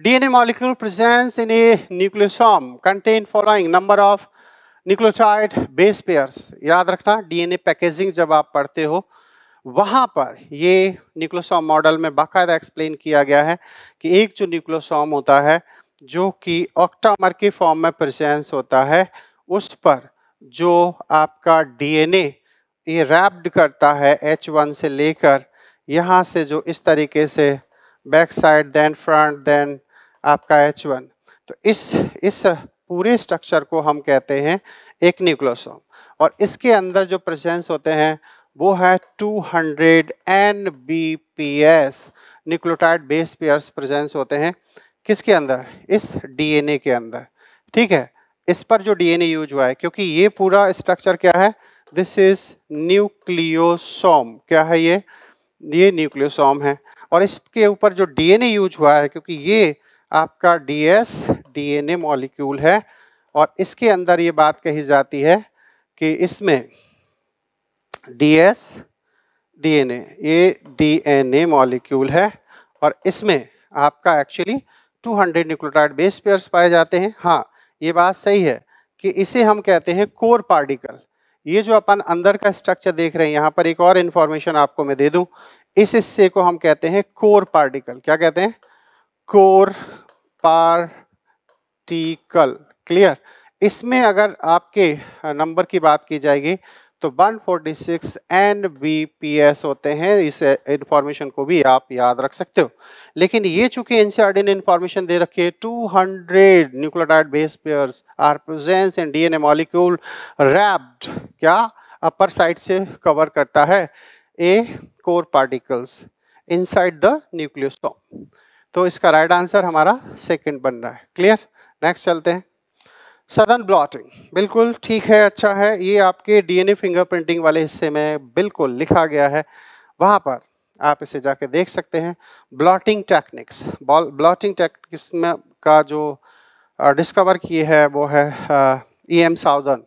DNA molecule presents in a nucleosome contain following number of nucleotide base pairs. याद रखना DNA packaging जब आप पढ़ते हो वहाँ पर ये न्यूक्लियोसोम मॉडल में बाकायदा एक्सप्लेन किया गया है कि एक जो न्यूक्लियोसोम होता है जो कि ऑक्टामर के फॉर्म में प्रेजेंस होता है उस पर जो आपका डीएनए ये रैप्ड करता है एच वन से लेकर यहाँ से जो इस तरीके से back side then front then आपका एच वन तो इस इस पूरे स्ट्रक्चर को हम कहते हैं एक न्यूक्लोसोम और इसके अंदर जो प्रेजेंस होते हैं वो है 200 hundred N B P S nucleotide base pairs presence होते हैं किसके अंदर इस डीएनए के अंदर ठीक है इस पर जो डीएनए यूज हुआ है क्योंकि ये पूरा स्ट्रक्चर क्या है दिस इज न्यूक्लियोसोम क्या है ये ये न्यूक्लियोसोम है और इसके ऊपर जो डीएनए यूज हुआ है क्योंकि ये आपका डीएस डीएनए मॉलिक्यूल है और इसके अंदर ये बात कही जाती है कि इसमें डीएस डीएनए ये डीएनए मॉलिक्यूल है और इसमें आपका एक्चुअली 200 न्यूक्लोटाइड बेस पेयर्स पाए जाते हैं हाँ ये बात सही है कि इसे हम कहते हैं कोर पार्टिकल ये जो अपन अंदर का स्ट्रक्चर देख रहे हैं यहाँ पर एक और इन्फॉर्मेशन आपको मैं दे दूँ इस हिस्से को हम कहते हैं कोर पार्टिकल क्या कहते हैं कोर पार्टिकल क्लियर इसमें अगर आपके नंबर की बात की जाएगी तो 146 एन बी पी एस होते हैं इस इंफॉर्मेशन को भी आप याद रख सकते हो लेकिन ये चूंकि एनसीईआरटी ने इंफॉर्मेशन दे रखी है 200 nucleotide base pairs are presence in DNA molecule wrapped क्या अपर साइड से कवर करता है core particles inside the nucleus nucleosome. तो इसका राइट right आंसर हमारा सेकंड बन रहा है क्लियर नेक्स्ट चलते हैं सदन ब्लॉटिंग बिल्कुल ठीक है अच्छा है ये आपके डीएनए फिंगरप्रिंटिंग वाले हिस्से में बिल्कुल लिखा गया है वहाँ पर आप इसे जाके देख सकते हैं ब्लॉटिंग टेक्निक्स ब्लॉटिंग टेक्निक्स में का जो डिस्कवर किए है वो है ई एम साउदर्न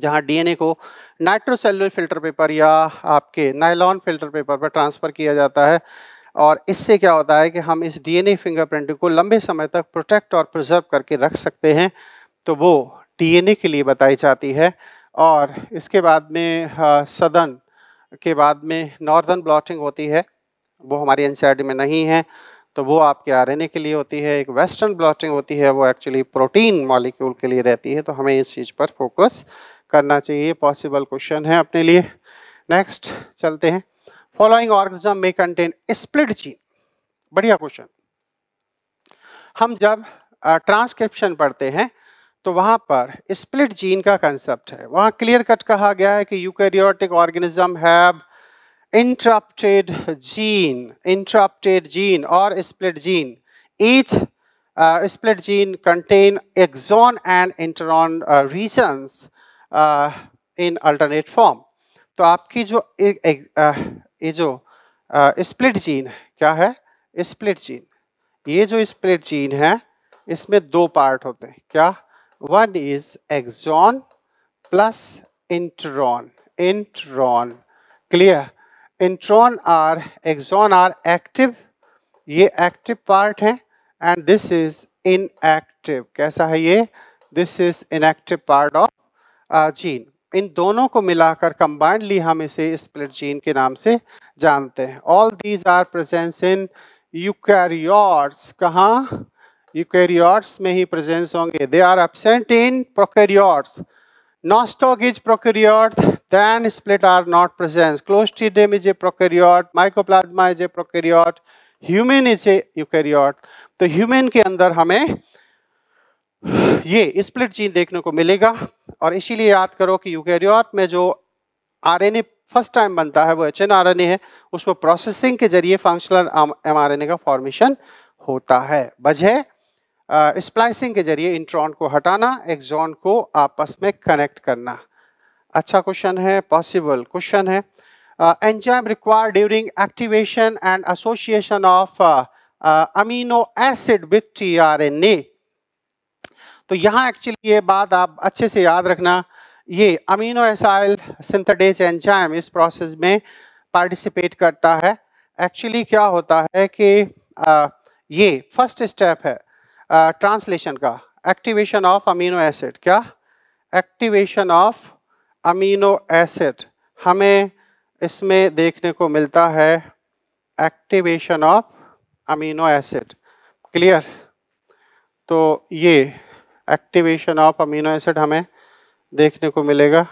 जहाँ डीएनए को नाइट्रोसेलुलर फिल्टर पेपर या आपके नायलॉन फिल्टर पेपर पर ट्रांसफ़र किया जाता है और इससे क्या होता है कि हम इस डीएनए फिंगरप्रिंट को लंबे समय तक प्रोटेक्ट और प्रिजर्व करके रख सकते हैं तो वो डीएनए के लिए बताई जाती है और इसके बाद में सदन हाँ, के बाद में नॉर्दर्न ब्लॉटिंग होती है वो हमारी टी e में नहीं है तो वो आपके ए के लिए होती है एक वेस्टर्न ब्लॉटिंग होती है वो एक्चुअली प्रोटीन मॉलिक्यूल के लिए रहती है तो हमें इस चीज़ पर फोकस करना चाहिए पॉसिबल क्वेश्चन है अपने लिए नेक्स्ट चलते हैं फॉलोइंग ऑर्गेनिज्म में कंटेन स्प्लिट जीन बढ़िया क्वेश्चन हम जब ट्रांसक्रिप्शन पढ़ते हैं तो वहाँ पर स्प्लिट जीन का कंसेप्ट है वहाँ क्लियर कट कहा गया है कि eukaryotic organism have interrupted gene interrupted gene और split gene each split gene contain exon and intron regions in alternate form तो आपकी जो uh, ये जो स्प्लिट uh, जीन क्या है स्प्लिट जीन ये जो स्प्लिट जीन है इसमें दो पार्ट होते हैं क्या one is exon plus intron intron clear intron are exon are active ये एक्टिव पार्ट है एंड दिस इज इनएक्टिव कैसा है ये this is inactive part of gene इन दोनों को मिलाकर कंबाइंडली हम इसे स्प्लिट जीन के नाम से जानते हैं all these are presence in eukaryotes कहाँ यूकैरियोट्स में ही प्रेजेंस होंगे they are absent in prokaryotes Nostoc is prokaryote than split are not presence Clostridium is a prokaryote Mycoplasma is a prokaryote human is a eukaryote तो human के अंदर हमें ये split gene देखने को मिलेगा और इसीलिए याद करो कि यूकेरियोट में जो आरएनए फर्स्ट टाइम बनता है वो H N R N A है उसमें प्रोसेसिंग के जरिए functional M R N A का फॉर्मेशन होता है वजह स्प्लाइसिंग के जरिए इंट्रॉन को हटाना एक्जॉन को आपस में कनेक्ट करना अच्छा क्वेश्चन है पॉसिबल क्वेश्चन है enzyme require during activation and association of amino acid with T R N A तो यहाँ एक्चुअली ये बात आप अच्छे से याद रखना ये अमीनो एसाइल सिंथेटिक एंजाइम इस प्रोसेस में पार्टिसिपेट करता है एक्चुअली क्या होता है कि आ, ये फर्स्ट स्टेप है ट्रांसलेशन का एक्टिवेशन ऑफ अमीनो एसिड क्या एक्टिवेशन ऑफ अमीनो एसिड हमें इसमें देखने को मिलता है activation of amino acid clear तो ये एक्टिवेशन ऑफ अमीनो एसिड हमें देखने को मिलेगा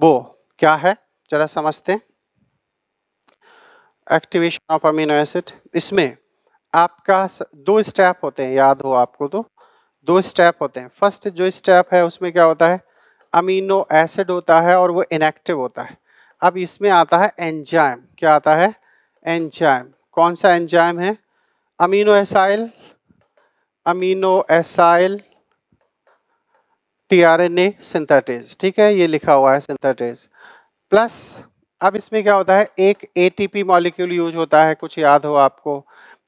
वो क्या है जरा समझते हैं एक्टिवेशन ऑफ अमीनो एसिड इसमें आपका दो स्टेप होते हैं याद हो आपको तो दो स्टेप होते हैं फर्स्ट जो स्टेप है उसमें क्या होता है अमीनो एसिड होता है और वो इनएक्टिव होता है अब इसमें आता है एंजाइम क्या आता है एंजाइम कौन सा एंजाइम है amino acyl amino acyl tRNA synthetase ठीक है ये लिखा हुआ है सिंथेटिज प्लस अब इसमें क्या होता है एक एटीपी मॉलिक्यूल यूज होता है कुछ याद हो आपको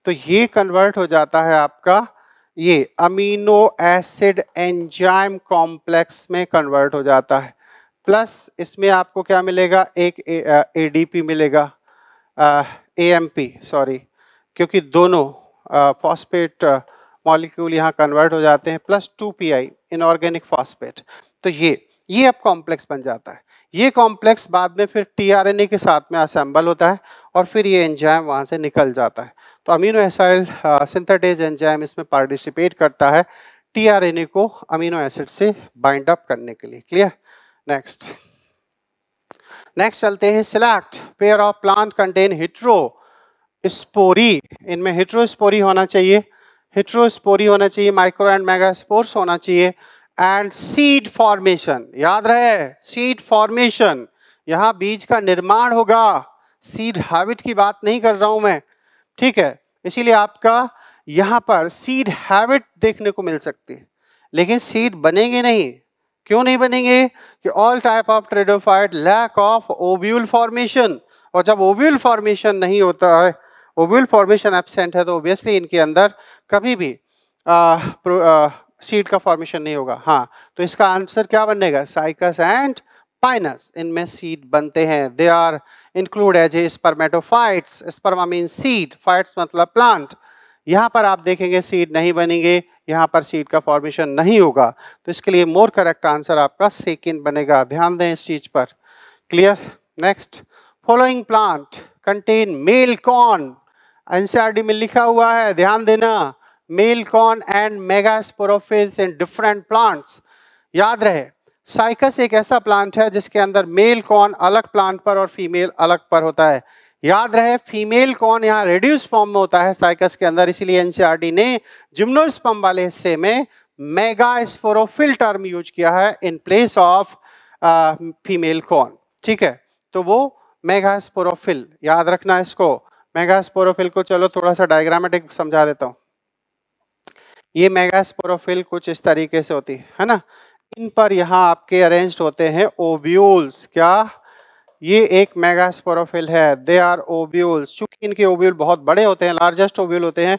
तो ये कन्वर्ट हो जाता है आपका ये अमीनो एसिड एंजाइम कॉम्प्लेक्स में कन्वर्ट हो जाता है प्लस इसमें आपको क्या मिलेगा एक पी मिलेगा पी सॉरी क्योंकि दोनों फॉस्फेट मॉलिक्यूल यहाँ कन्वर्ट हो जाते हैं plus two P I inorganic phosphate तो ये ये अब कॉम्प्लेक्स बन जाता है ये कॉम्प्लेक्स बाद में फिर ए के साथ में असेंबल होता है और फिर ये एंजाइम वहाँ से निकल जाता है तो अमीनो एसाइल सिंथेटेज एंजाइम इसमें पार्टिसिपेट करता है ए को अमीनो एसिड से बाइंड अप करने के लिए क्लियर नेक्स्ट नेक्स्ट चलते हैं select pair of plant contain heterospory इनमें हिट्रोस्पोरी होना चाहिए हिट्रोस्पोरी होना चाहिए माइक्रो एंड मेगास्पोर्स होना चाहिए एंड सीड फॉर्मेशन याद रहे सीड फॉर्मेशन यहाँ बीज का निर्माण होगा सीड हैबिट की बात नहीं कर रहा हूँ मैं ठीक है इसीलिए आपका यहाँ पर सीड हैबिट देखने को मिल सकती है लेकिन सीड बनेंगे नहीं क्यों नहीं बनेंगे कि all type of pteridophyte lack of ovule formation और जब ओब्यूल फॉर्मेशन नहीं होता है ओव्यूल फॉर्मेशन एबसेंट है तो ओबियसली इनके अंदर कभी भी सीड का फॉर्मेशन नहीं होगा हाँ तो इसका आंसर क्या बनेगा साइकस एंड पाइनस इनमें सीड बनते हैं they are include as a spermatophytes sperma mean seed phytes मतलब प्लांट यहाँ पर आप देखेंगे सीड नहीं बनेंगे यहाँ पर सीड का फॉर्मेशन नहीं होगा तो इसके लिए मोर करेक्ट आंसर आपका सेकेंड बनेगा ध्यान दें इस चीज पर clear next following plant contain male cone NCERT में लिखा हुआ है ध्यान देना male cone and megasporophylls in different plants याद रहे साइकस एक ऐसा प्लांट है जिसके अंदर मेल कॉन अलग प्लांट पर और फीमेल अलग पर होता है याद रहे फीमेल कॉन यहाँ रेड्यूस फॉर्म में होता है साइकस के अंदर इसीलिए एनसीईआरटी ने जिम्नोस्पम वाले हिस्से में मेगा स्पोरोफिल टर्म यूज किया है in place of female cone ठीक है तो वो मेगा स्पोरोफिल याद रखना इसको मेगास्पोरोफिल को चलो थोड़ा सा डायग्रामेटिक समझा देता हूँ ये मेगास्पोरोफिल कुछ इस तरीके से होती है है ना इन पर यहाँ आपके अरेंज होते हैं ओब्यूल्स क्या ये एक मेगास्पोरोफिल है दे आर ओब्यूल्स चूंकि इनके ओब्यूल बहुत बड़े होते हैं लार्जेस्ट ओब्यूल होते हैं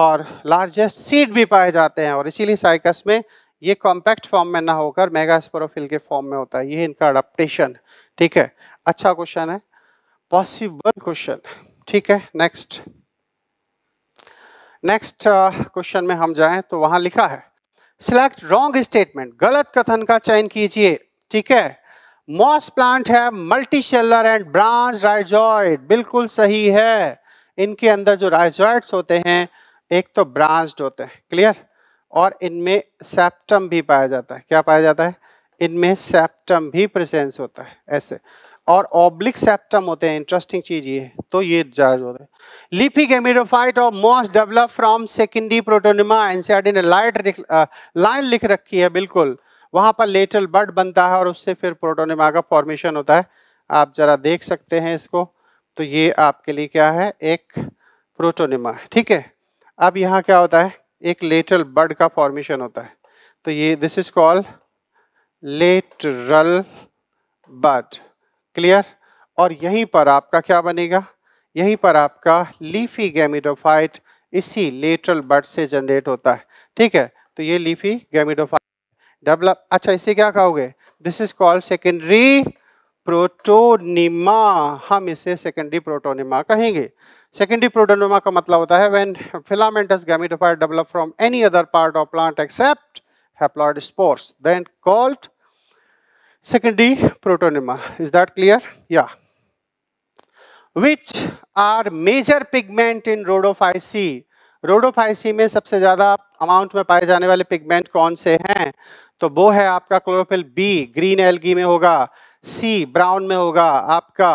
और लार्जेस्ट सीड भी पाए जाते हैं और इसीलिए साइकस में ये कॉम्पैक्ट फॉर्म में ना होकर मेगास्पोरोफिल के फॉर्म में होता है ये इनका अडप्टेशन ठीक है अच्छा क्वेश्चन है पॉसिबल क्वेश्चन ठीक है नेक्स्ट नेक्स्ट क्वेश्चन में हम जाएं तो वहां लिखा है सिलेक्ट रॉन्ग स्टेटमेंट गलत कथन का चयन कीजिए ठीक है मॉस प्लांट है multicellular and branch rhizoid बिल्कुल सही है इनके अंदर जो राइजॉइड्स होते हैं एक तो ब्रांच्ड होते हैं क्लियर और इनमें सेप्टम भी पाया जाता है क्या पाया जाता है इनमें सेप्टम भी प्रेजेंस होता है ऐसे और ऑब्लिक सेप्टम होते हैं इंटरेस्टिंग चीज ये तो ये चार्ज होते हैं लिपी गेमिडोफाइट और moss develop from secondary protonema NCERT ने लाइट लाइन लिख रखी है बिल्कुल वहां पर लेटल बर्ड बनता है और उससे फिर प्रोटोनिमा का फॉर्मेशन होता है आप जरा देख सकते हैं इसको तो ये आपके लिए क्या है एक प्रोटोनिमा ठीक है अब यहाँ क्या होता है एक लेटरल बर्ड का फॉर्मेशन होता है तो ये this is call lateral bud clear और यहीं पर आपका क्या बनेगा यहीं पर आपका लीफी गैमिडोफाइट इसी लेटरल बर्ड से जनरेट होता है ठीक है तो ये लीफी गैमिडोफाइट डेवलप अच्छा इसे क्या कहोगे this is called secondary protonema हम इसे सेकेंडरी प्रोटोनिमा कहेंगे सेकेंडरी प्रोटोनिमा का मतलब होता है when filamentous gametophyte develop from any other part of plant except haploid spores then called D protonema. Is that clear? Yeah. Which are major pigment in rhodophyce? Rhodophyceae में सबसे ज़्यादा amount में पाए जाने वाले पिगमेंट कौन से हैं तो वो है आपका क्लोरोफिल बी ग्रीन एलगी में होगा सी ब्राउन में होगा आपका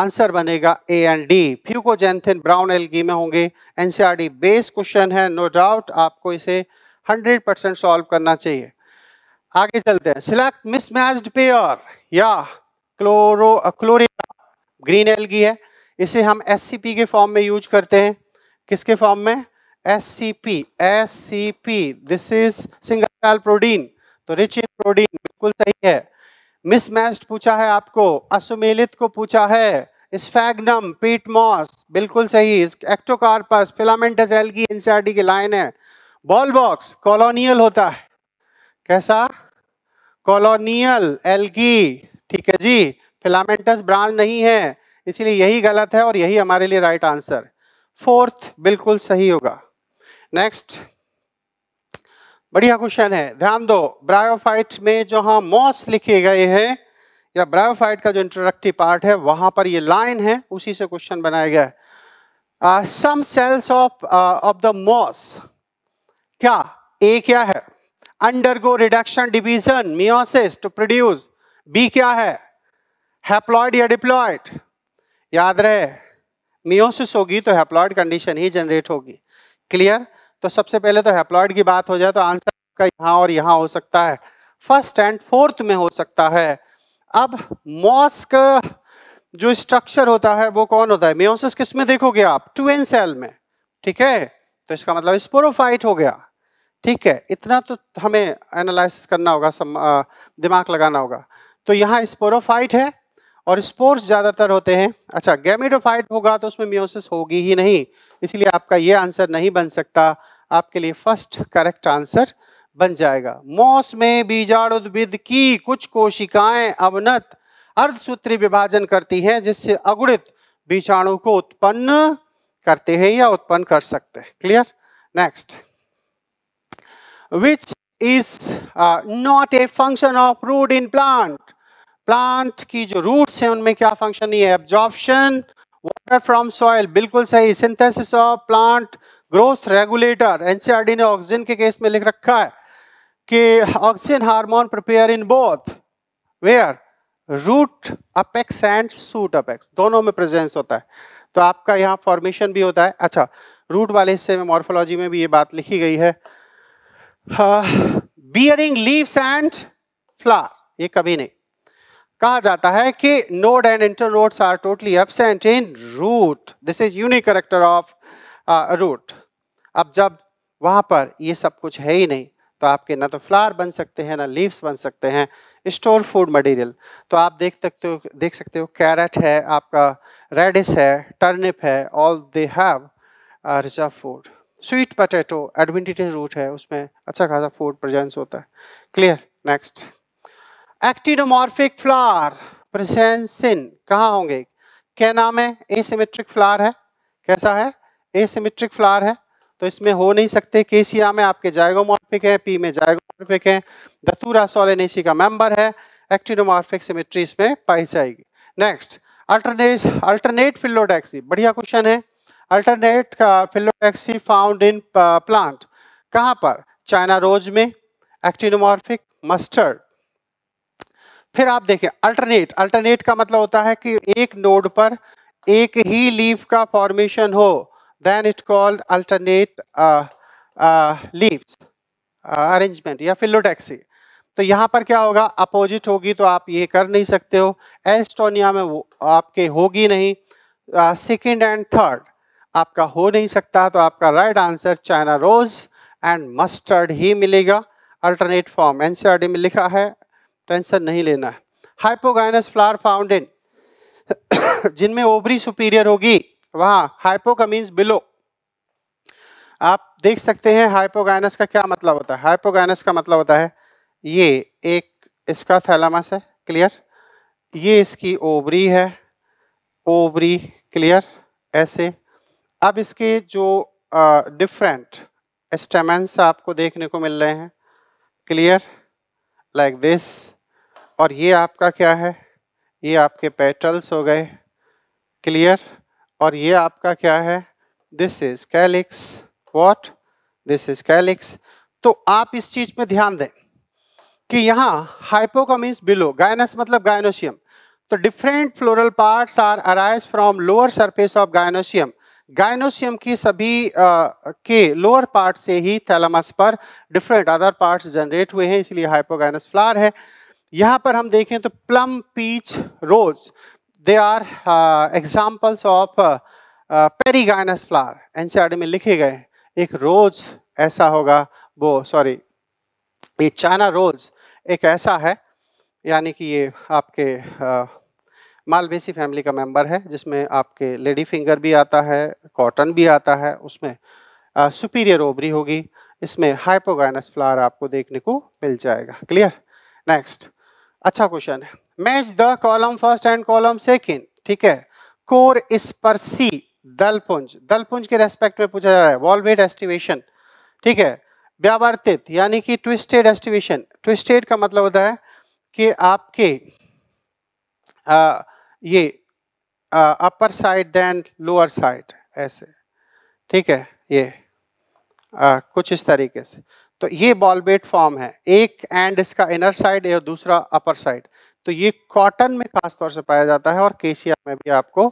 आंसर बनेगा A and D fucoxanthin brown algae में होंगे एनसीआरडी बेस क्वेश्चन है नो no डाउट आपको इसे 100 परसेंट सॉल्व करना चाहिए आगे चलते हैं सिलेक्ट मिसमैच्ड पेयर या क्लोरो क्लोरिया ग्रीन एलगी है इसे हम एस के फॉर्म में यूज करते हैं किसके फॉर्म में S C P this is single protein तो रिच इन प्रोटीन बिल्कुल सही है मिसमैच्ड पूछा है आपको असुमेलित को पूछा है स्फैग्नम पीट मॉस बिल्कुल सही एक्टोकार्पस फिलामेंटस एलगी एनसीआरटी के लाइन है बॉल बॉक्स कॉलोनियल होता है कैसा कॉलोनियल एल्गी ठीक है जी फिलामेंटस ब्रांच नहीं है इसीलिए यही गलत है और यही हमारे लिए राइट आंसर फोर्थ बिल्कुल सही होगा नेक्स्ट बढ़िया क्वेश्चन है ध्यान दो ब्रायोफाइट में जो हाँ मॉस लिखे गए हैं या ब्रायोफाइट का जो इंट्रोडक्टिव पार्ट है वहां पर ये लाइन है उसी से क्वेश्चन बनाया गया है some cells of of the moss क्या ए क्या है undergo reduction division meiosis to produce B क्या है हैप्लॉयड या डिप्लॉयड याद रहे मियोसिस होगी तो हैप्लॉयड कंडीशन ही जनरेट होगी क्लियर तो सबसे पहले तो हैप्लॉयड की बात हो जाए तो आंसर आपका यहां और यहां हो सकता है फर्स्ट एंड फोर्थ में हो सकता है अब मॉस का जो स्ट्रक्चर होता है वो कौन होता है मियोसिस किस में देखोगे आप टू एन सेल में ठीक है तो इसका मतलब स्पोरोफाइट हो गया ठीक है इतना तो हमें एनालिसिस करना होगा सम, आ, दिमाग लगाना होगा तो यहाँ स्पोरोफाइट है और स्पोर्स ज़्यादातर होते हैं अच्छा गैमिडोफाइट होगा तो उसमें म्योसिस होगी ही नहीं इसलिए आपका ये आंसर नहीं बन सकता आपके लिए फर्स्ट करेक्ट आंसर बन जाएगा मोस में बीजाड़ उद्भिद की कुछ कोशिकाएं अवनत अर्धसूत्री विभाजन करती हैं जिससे अगुणित बीजाणु को उत्पन्न करते हैं या उत्पन्न कर सकते हैं clear next which is uh, not a function of root in plant plant की जो रूट्स हैं उनमें क्या फंक्शन नहीं है एब्जॉर्प्शन वाटर फ्रॉम सॉयल बिल्कुल सही synthesis of plant growth regulator NCERT ने ऑक्सीजन के केस में लिख रखा है कि oxygen hormone prepare in both where root apex and shoot apex दोनों में प्रेजेंस होता है तो आपका यहाँ फॉर्मेशन भी होता है अच्छा रूट वाले हिस्से में मॉर्फोलॉजी में भी ये बात लिखी गई है बियरिंग लीव्स एंड फ्लावर ये कभी नहीं कहा जाता है कि node and internodes are totally absent in root this is unique character of root अब जब वहाँ पर ये सब कुछ है ही नहीं तो आपके ना तो फ्लावर बन सकते हैं ना लीव्स बन सकते हैं स्टोर फूड मटेरियल तो आप देख सकते हो देख सकते हो कैरेट है आपका रेडिस है टर्निप है all they have reserve food sweet potato adventitious root है उसमें अच्छा खासा फूड प्रेजेंस होता है clear next actinomorphic flower presence in कहाँ होंगे क्या नाम है एसिमेट्रिक फ्लावर है कैसा है एसिमेट्रिक फ्लावर है तो इसमें हो नहीं सकते केसिया में आपके जायगोमॉर्फिक है पी में जायगोमॉर्फिक है दतूरा सोलेनेसी का मेंबर है एक्टिनोमॉर्फिक सिमेट्री इसमें पाई जाएगी नेक्स्ट अल्टरनेट अल्टरनेट फिलोडेक्सी बढ़िया क्वेश्चन है alternate phyllotaxy found in plant कहाँ पर चाइना रोज में एक्टिनोमॉर्फिक मस्टर्ड फिर आप देखें अल्टरनेट अल्टरनेट का मतलब होता है कि एक नोड पर एक ही लीफ का फॉर्मेशन हो then it called alternate leaves arrangement या फिलोटैक्सी तो यहाँ पर क्या होगा अपोजिट होगी तो आप ये कर नहीं सकते हो एस्टोनिया में वो आपके होगी नहीं सेकेंड एंड थर्ड आपका हो नहीं सकता तो आपका right answer China rose and mustard ही मिलेगा अल्टरनेट फॉर्म एनसीआरडी में लिखा है टेंशन नहीं लेना है हाइपोगाइनस फ्लावर फाउंटेन जिनमें ओवरी सुपीरियर होगी वहाँ हाइपो का मीन्स बिलो आप देख सकते हैं हाइपोगाइनस का क्या मतलब होता है हाइपोगाइनस का मतलब होता है ये एक इसका थैलामस है क्लियर ये इसकी ओवरी है ओवरी क्लियर ऐसे अब इसके जो डिफरेंट स्टेमेंस आपको देखने को मिल रहे हैं क्लियर लाइक दिस और ये आपका क्या है ये आपके पेटल्स हो गए क्लियर और ये आपका क्या है this is calyx what this is calyx तो आप इस चीज पे ध्यान दें कि यहाँ हाइपो का मीन्स बिलो गायनस मतलब गायनोशियम तो different floral parts are arise from lower surface of gynoecium gynoecium की सभी आ, के लोअर पार्ट से ही थैलमस पर डिफरेंट अदर पार्ट्स जनरेट हुए हैं इसलिए हाइपोगाइनस फ्लावर है यहाँ पर हम देखें तो plum peach rose they are examples of perigynous flower D में लिखे गए एक रोज ऐसा होगा वो सॉरी ये चाइना रोज एक ऐसा है यानी कि ये आपके मालवेसी फैमिली का मेंबर है जिसमें आपके लेडी फिंगर भी आता है कॉटन भी आता है उसमें सुपीरियर ओबरी होगी इसमें हाइपोगाइनस फ्लावर आपको देखने को मिल जाएगा क्लियर नेक्स्ट अच्छा क्वेश्चन है match the column first and column second ठीक है कोर स्पर्सी दलपुंज दलपुंज के रेस्पेक्ट में पूछा जा रहा है वॉलवेट एस्टिवेशन ठीक है व्यावर्तित यानी कि ट्विस्टेड एस्टिवेशन ट्विस्टेड का मतलब होता है कि आपके आ, ये upper side than lower side ऐसे ठीक है ये आ, कुछ इस तरीके से तो ये बॉल बेट फॉर्म है एक एंड इसका इनर साइड और दूसरा अपर साइड तो ये कॉटन में खास तौर से पाया जाता है और केशिया में भी आपको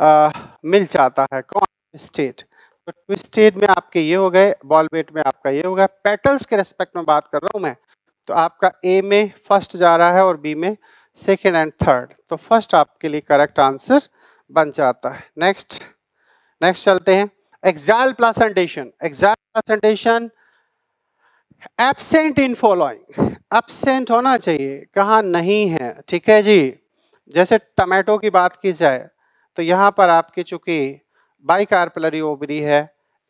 आ, मिल जाता है कौन स्टेट तो ट्विस्टेड में आपके ये हो गए बॉल बेट में आपका ये हो गया पेटल्स के रेस्पेक्ट में बात कर रहा हूँ मैं तो आपका ए में फर्स्ट जा रहा है और बी में सेकेंड एंड थर्ड तो फर्स्ट आपके लिए करेक्ट आंसर बन जाता है नेक्स्ट नेक्स्ट चलते हैं axile placentation axile placentation absent in following absent होना चाहिए कहाँ नहीं है ठीक है जी जैसे टमाटो की बात की जाए तो यहाँ पर आपकी चूँकि बाइकार्पलरी ओबरी है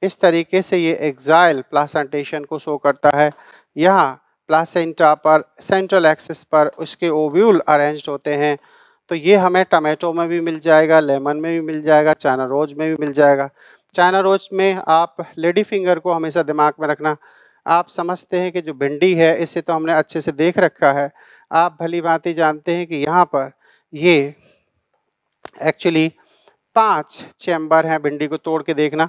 इस तरीके से ये एक्साइल प्लासेंटेशन को शो करता है यहाँ प्लासेंटा पर सेंट्रल एक्सिस पर उसके ओव्यूल अरेंज्ड होते हैं तो ये हमें टमाटो में भी मिल जाएगा लेमन में भी मिल जाएगा चाइना रोज में भी मिल जाएगा चाइना रोज में आप लेडी फिंगर को हमेशा दिमाग में रखना आप समझते हैं कि जो भिंडी है इसे तो हमने अच्छे से देख रखा है आप भली भांति जानते हैं कि यहाँ पर ये एक्चुअली पांच चैम्बर हैं भिंडी को तोड़ के देखना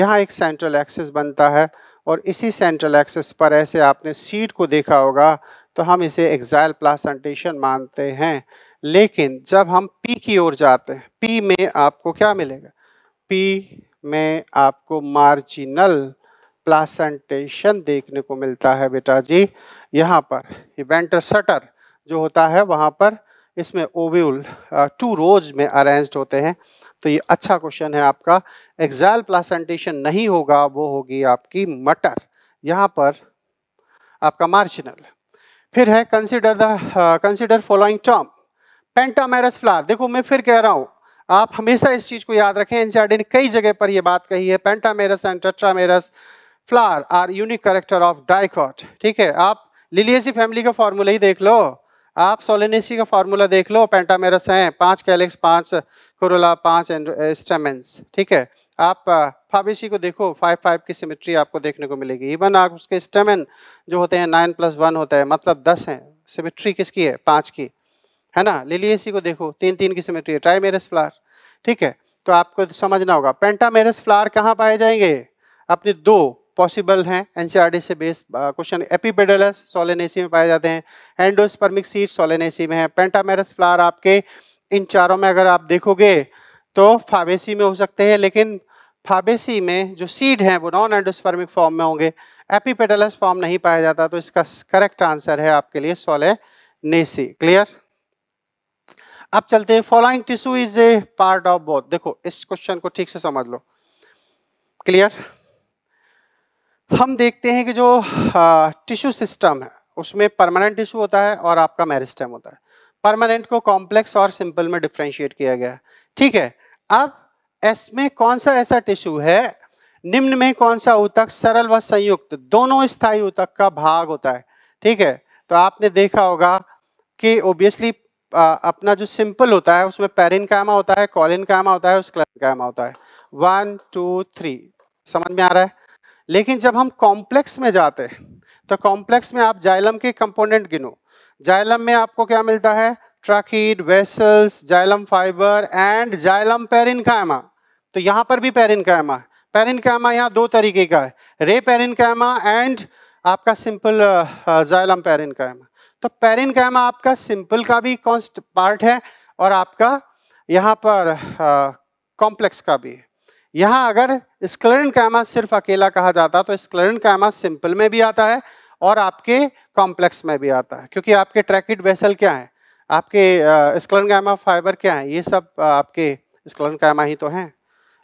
यहाँ एक सेंट्रल एक्सिस बनता है और इसी सेंट्रल एक्सेस पर ऐसे आपने सीट को देखा होगा तो हम इसे एक्साइल प्लासेंटेशन मानते हैं लेकिन जब हम पी की ओर जाते हैं पी में आपको क्या मिलेगा पी में आपको मार्जिनल प्लासेंटेशन देखने को मिलता है बेटा जी यहाँ पर इवेंटर सटर जो होता है वहाँ पर इसमें ओव्यूल टू रोज में अरेंज्ड होते हैं तो ये अच्छा क्वेश्चन है आपका एक्साइल प्लासेंटेशन नहीं होगा वो होगी आपकी मटर यहाँ पर आपका मार्जिनल फिर है consider the consider following term pentamerous flower देखो मैं फिर कह रहा हूँ आप हमेशा इस चीज़ को याद रखें एनसीआरडी ने कई जगह पर यह बात कही है pentamerous and tetramerous flower are unique character of dicot ठीक है आप लिलियसी फैमिली का फॉर्मूला ही देख लो आप सोलिनेसी का फार्मूला देख लो पेंटामेरस हैं पाँच कैलेक्स पाँच कोरोला पाँच स्टेमेंस ठीक है आप फाबिसी को देखो फाइव फाइव की सिमेट्री आपको देखने को मिलेगी इवन आप उसके स्टेमेन जो होते हैं नाइन प्लस वन होता है मतलब दस हैं सिमेट्री किसकी है पाँच की है ना लिलियसी को देखो तीन तीन की सिमेट्री है ट्राईमेरस फ्लार ठीक है तो आपको समझना होगा पेंटामेरस फ्लार कहाँ पाए जाएंगे अपने दो पॉसिबल हैं एनसीआरडी से बेस्ड क्वेश्चन एपीपेडलस सोलेनेसी में पाए जाते हैं एंडोस्पर्मिक सीड सोलेनेसी में है पेंटामेरस फ्लावर आपके इन चारों में अगर आप देखोगे तो फाबेसी में हो सकते हैं लेकिन फाबेसी में जो सीड हैं वो नॉन एंडोस्पर्मिक फॉर्म में होंगे एपीपेडलस फॉर्म नहीं पाया जाता तो इसका करेक्ट आंसर है आपके लिए सोलेनेसी क्लियर अब चलते हैं following tissue is a part of both देखो इस क्वेश्चन को ठीक से समझ लो क्लियर हम देखते हैं कि जो टिश्यू सिस्टम है उसमें परमानेंट टिश्यू होता है और आपका मेरिस्टम होता है परमानेंट को कॉम्प्लेक्स और सिंपल में डिफ्रेंशिएट किया गया ठीक है अब एस में कौन सा ऐसा टिश्यू है निम्न में कौन सा ऊतक सरल व संयुक्त दोनों स्थायी ऊतक का भाग होता है ठीक है तो आपने देखा होगा कि ओबियसली अपना जो सिंपल होता है उसमें पेरिन कायमा होता है कॉलिन कायमा होता है स्क्लन होता है वन टू थ्री समझ में आ रहा है लेकिन जब हम कॉम्प्लेक्स में जाते हैं तो कॉम्प्लेक्स में आप जाइलम के कंपोनेंट गिनो जाइलम में आपको क्या मिलता है tracheid vessels xylem fibre and xylem parenchyma तो यहाँ पर भी पेरिन कैमा है पेरिन कैमा यहाँ दो तरीके का है रे पेरिन कैमा एंड आपका सिंपल जाइलम पेरिन कैमा तो पेरिन कैमा आपका सिंपल का भी कॉन्स्ट पार्ट है और आपका यहाँ पर कॉम्प्लेक्स का भी है यहाँ अगर स्क्लरन कैमा सिर्फ अकेला कहा जाता तो स्क्लरन कैमा सिंपल में भी आता है और आपके कॉम्प्लेक्स में भी आता है क्योंकि आपके ट्रैकिड वेसल क्या है आपके स्क्लन कैमा फाइबर क्या है ये सब आपके स्क्लन कैमा ही तो हैं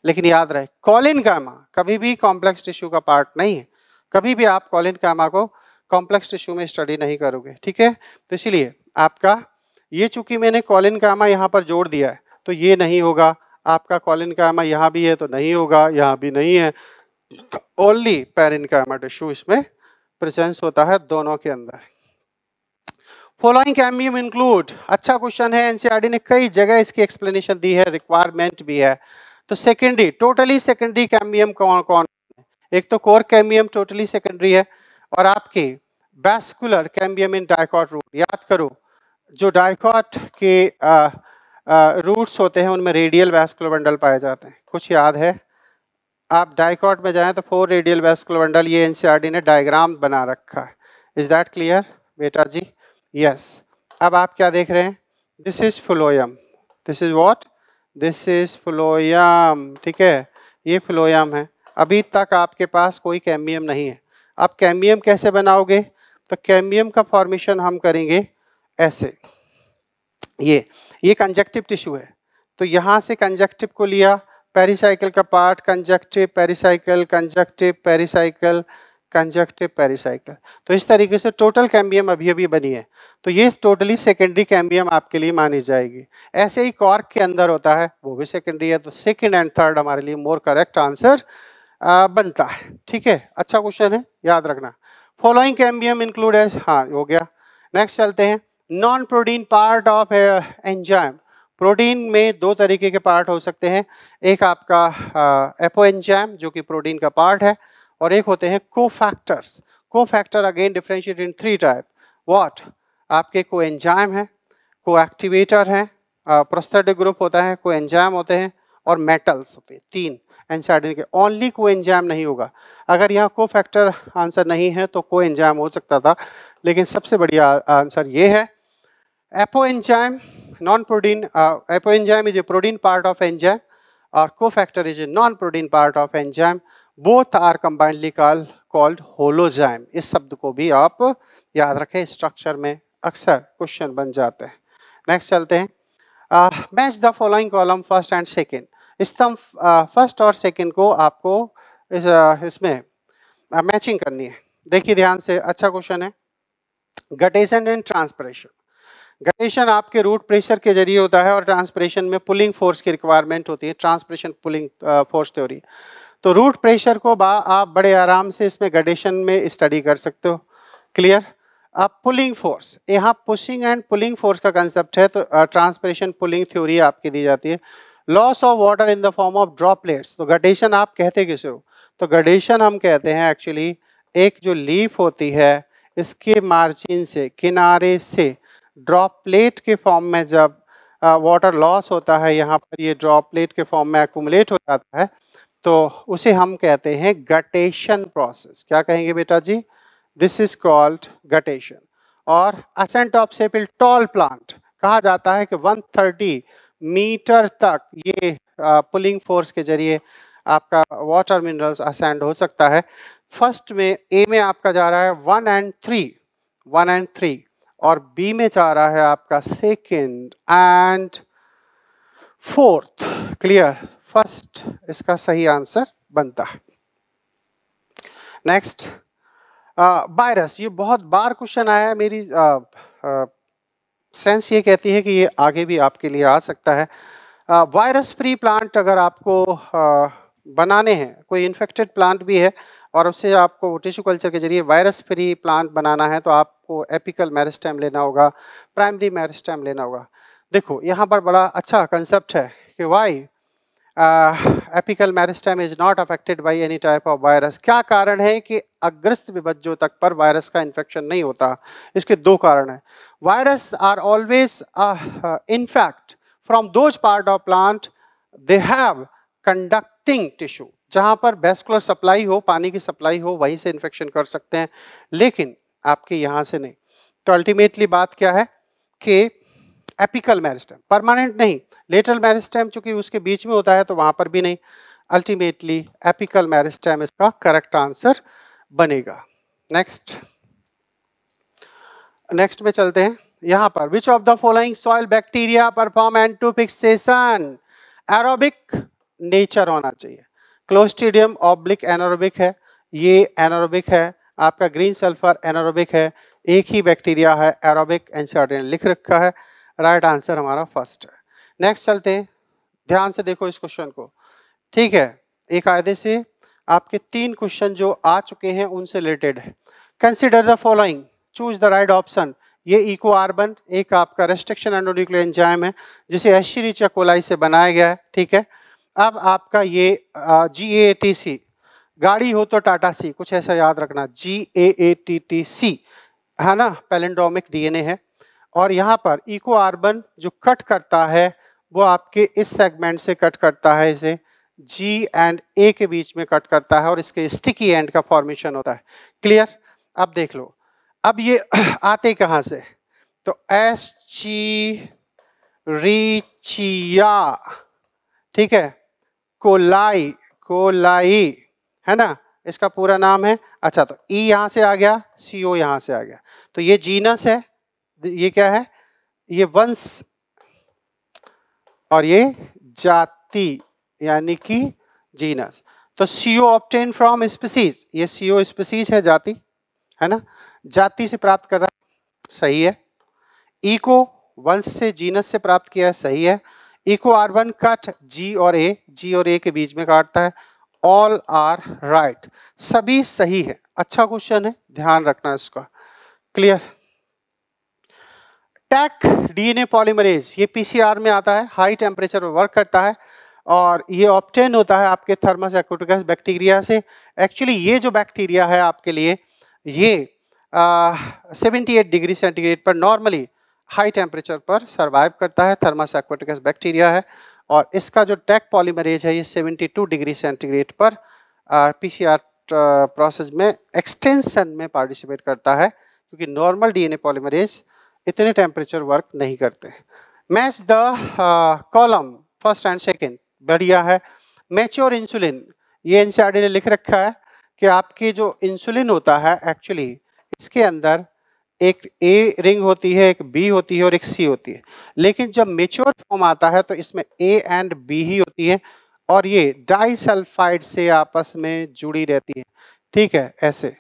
लेकिन याद रहे कॉलिन कैमा कभी भी कॉम्प्लेक्स टिश्यू का पार्ट नहीं है कभी भी आप कॉलिन कैमा को कॉम्प्लेक्स टिश्यू में स्टडी नहीं करोगे ठीक है तो इसीलिए आपका ये चूंकि मैंने कॉलिन कैमा यहाँ पर जोड़ दिया है तो ये नहीं होगा आपका कॉलिन कायमा यहाँ भी है तो नहीं होगा यहाँ भी नहीं है ओनली पैरिन कायमा टिश्यू इसमें प्रेजेंस होता है दोनों के अंदर फॉलोइंग कैमियम इंक्लूड अच्छा क्वेश्चन है एनसीआरडी ने कई जगह इसकी एक्सप्लेनेशन दी है रिक्वायरमेंट भी है तो सेकेंडरी टोटली सेकेंडरी कैमियम कौन कौन है एक तो कोर कैमियम टोटली सेकेंडरी है और आपके vascular cambium in dicot root याद करो जो डायकॉट के रूट्स होते हैं उनमें रेडियल वैस्कुलर बंडल पाए जाते हैं कुछ याद है आप डाइकॉट में जाएं तो फोर रेडियल वैस्कुलर बंडल ये एनसीईआरटी e ने डायग्राम बना रखा है इज़ दैट क्लियर बेटा जी यस yes. अब आप क्या देख रहे हैं this is phloem this is what this is phloem ठीक है ये फ्लोयम है अभी तक आपके पास कोई कैमियम नहीं है आप कैमियम कैसे बनाओगे तो कैमियम का फॉर्मेशन हम करेंगे ऐसे ये ये कंजक्टिव टिश्यू है तो यहाँ से कंजक्टिव को लिया पेरीसाइकिल का part conjunctive pericycle conjunctive pericycle conjunctive pericycle तो इस तरीके से टोटल कैम्बियम अभी अभी बनी है तो ये टोटली सेकेंडरी कैम्बियम आपके लिए मानी जाएगी ऐसे ही कॉर्क के अंदर होता है वो भी सेकेंडरी है तो सेकेंड एंड थर्ड हमारे लिए मोर करेक्ट आंसर बनता है ठीक है अच्छा क्वेश्चन है याद रखना फॉलोइंग कैम्बियम इंक्लूड है हाँ हो गया नेक्स्ट चलते हैं non protein part of enzyme protein में दो तरीके के पार्ट हो सकते हैं एक आपका एपो एंजाइम जो कि प्रोटीन का पार्ट है और एक होते हैं cofactors cofactor again differentiate in three type what आपके को एंजाइम है को एक्टिवेटर है प्रोस्थेटिक ग्रुप होता है को एंजाइम होते हैं और मेटल्स होते हैं तीन एनसाइडिन के ओनली को एंजाइम नहीं होगा अगर यहाँ को फैक्टर आंसर नहीं है तो को एंजाइम हो सकता था लेकिन सबसे बढ़िया आंसर ये है Apoenzyme, non-protein, uh, apoenzyme is a protein part of enzyme or cofactor is a non-protein part of enzyme. Both are combinedly called, called holozyme. इस शब्द को भी आप याद रखें स्ट्रक्चर में अक्सर क्वेश्चन बन जाते हैं नेक्स्ट चलते हैं match the following column first and second स्तंभ फर्स्ट और सेकेंड को आपको इस uh, इसमें मैचिंग uh, करनी है देखिए ध्यान से अच्छा क्वेश्चन है गटेशन एंड ट्रांसपरेशन ग्रेडेशन आपके रूट प्रेशर के जरिए होता है और ट्रांसप्रेशन में पुलिंग फोर्स की रिक्वायरमेंट होती है ट्रांसप्रेशन पुलिंग फोर्स थ्योरी तो रूट प्रेशर को बा आप बड़े आराम से इसमें ग्रेडेशन में स्टडी कर सकते हो क्लियर अब पुलिंग फोर्स यहाँ पुशिंग एंड पुलिंग फोर्स का कंसेप्ट है तो ट्रांसप्रेशन पुलिंग थ्योरी आपकी दी जाती है loss of water in the form of droplets तो ग्रेडेशन आप कहते किसे हो तो ग्रेडेशन हम कहते हैं एक्चुअली एक जो लीफ होती है इसके मार्जिन से किनारे से ड्रॉपलेट के फॉर्म में जब वाटर लॉस होता है यहाँ पर ये ड्रॉपलेट के फॉर्म में एकूमलेट हो जाता है तो उसे हम कहते हैं गटेशन प्रोसेस क्या कहेंगे बेटा जी दिस इज कॉल्ड गटेशन और ascent of sap in tall plant कहा जाता है कि 130 मीटर तक ये पुलिंग फोर्स के जरिए आपका वाटर मिनरल्स असेंड हो सकता है फर्स्ट में ए में आपका जा रहा है one and three one and three और बी में जा रहा है आपका second and fourth clear first इसका सही आंसर बनता है नेक्स्ट वायरस ये बहुत बार क्वेश्चन आया है मेरी सेंस ये कहती है कि ये आगे भी आपके लिए आ सकता है वायरस फ्री प्लांट अगर आपको uh, बनाने हैं कोई इन्फेक्टेड प्लांट भी है और उससे आपको टिश्यू कल्चर के जरिए वायरस फ्री प्लांट बनाना है तो आप आपको एपिकल मैरिस्टैम लेना होगा प्राइमरी मैरिस्टैम लेना होगा देखो यहाँ पर बड़ा अच्छा कंसेप्ट है कि why uh, apical meristem is not affected by any type of virus क्या कारण है कि अग्रस्त विभज्जों तक पर वायरस का इन्फेक्शन नहीं होता इसके दो कारण हैं virus are always infect from those part of plant they have conducting tissue जहाँ पर बेस्कुलर सप्लाई हो पानी की सप्लाई हो वहीं से इन्फेक्शन कर सकते हैं लेकिन आपके यहाँ से नहीं तो अल्टीमेटली बात क्या है कि एपिकल मैरिस्टम परमानेंट नहीं लेटरल मैरिस्टम चूंकि उसके बीच में होता है तो वहाँ पर भी नहीं अल्टीमेटली एपिकल मैरिस्टम इसका करेक्ट आंसर बनेगा नेक्स्ट नेक्स्ट में चलते हैं यहाँ पर which of the following soil bacteria perform N two fixation aerobic nature होना चाहिए क्लोस्टीडियम ऑब्लिक एनोरोबिक है ये एनोरोबिक है आपका ग्रीन सल्फर एनारोबिक है एक ही बैक्टीरिया है एरोबिक एंसर्टेन लिख रखा है राइट right आंसर हमारा फर्स्ट है नेक्स्ट चलते हैं ध्यान से देखो इस क्वेश्चन को ठीक है एक कायदे से आपके तीन क्वेश्चन जो आ चुके हैं उनसे रिलेटेड है consider the following choose the right option ये इको आर्बन एक आपका रेस्ट्रिक्शन एंडोन्यूक्लियर एंजाइम है जिसे एशीरी कोलाई से बनाया गया है ठीक है अब आपका ये जी ए टी सी गाड़ी हो तो टाटा सी कुछ ऐसा याद रखना जी ए ए टी टी सी है ना पेलेंड्रोमिक डीएनए है और यहाँ पर इको आर्बन जो कट करता है वो आपके इस सेगमेंट से कट करता है इसे जी एंड ए के बीच में कट करता है और इसके स्टिकी एंड का फॉर्मेशन होता है क्लियर अब देख लो अब ये आते कहाँ से तो एस ची रिचिया ठीक है कोलाई कोलाई है ना इसका पूरा नाम है अच्छा तो ई e यहाँ से आ गया सी ओ यहाँ से आ गया तो ये जीनस है ये क्या है ये वंश और ये जाति यानी कि जीनस तो C O obtain from species ये सी ओ स्पीसीज है जाति है ना जाति से प्राप्त कर रहा सही है ई e को वंश से जीनस से प्राप्त किया है सही है इको आर्बन कट जी और ए जी और ए के बीच में काटता है ऑल आर राइट सभी सही है अच्छा क्वेश्चन है ध्यान रखना इसका क्लियर टैक डीएनए पॉलीमरेज ये पीसीआर में आता है हाई टेम्परेचर पर वर्क करता है और ये ऑप्टेन होता है आपके थर्मस एक्टोटिकस बैक्टीरिया से एक्चुअली ये जो बैक्टीरिया है आपके लिए ये सेवेंटी एट डिग्री सेंटीग्रेड पर नॉर्मली हाई टेम्परेचर पर सर्वाइव करता है थर्मस एक्वेटिकस बैक्टीरिया है और इसका जो टैक पॉलीमरेज है ये 72 डिग्री सेंटीग्रेड पर पीसीआर प्रोसेस में एक्सटेंशन में पार्टिसिपेट करता है क्योंकि नॉर्मल डीएनए पॉलीमरेज इतने टेम्परेचर वर्क नहीं करते match the column first and second बढ़िया है मेच्योर इंसुलिन ये एन ने लिख रखा है कि आपकी जो इंसुलिन होता है एक्चुअली इसके अंदर एक ए रिंग होती है एक बी होती है और एक सी होती है लेकिन जब मेच्योर फॉर्म आता है तो इसमें ए एंड बी ही होती है और ये डाइसल्फाइड से आपस में जुड़ी रहती है ठीक है ऐसे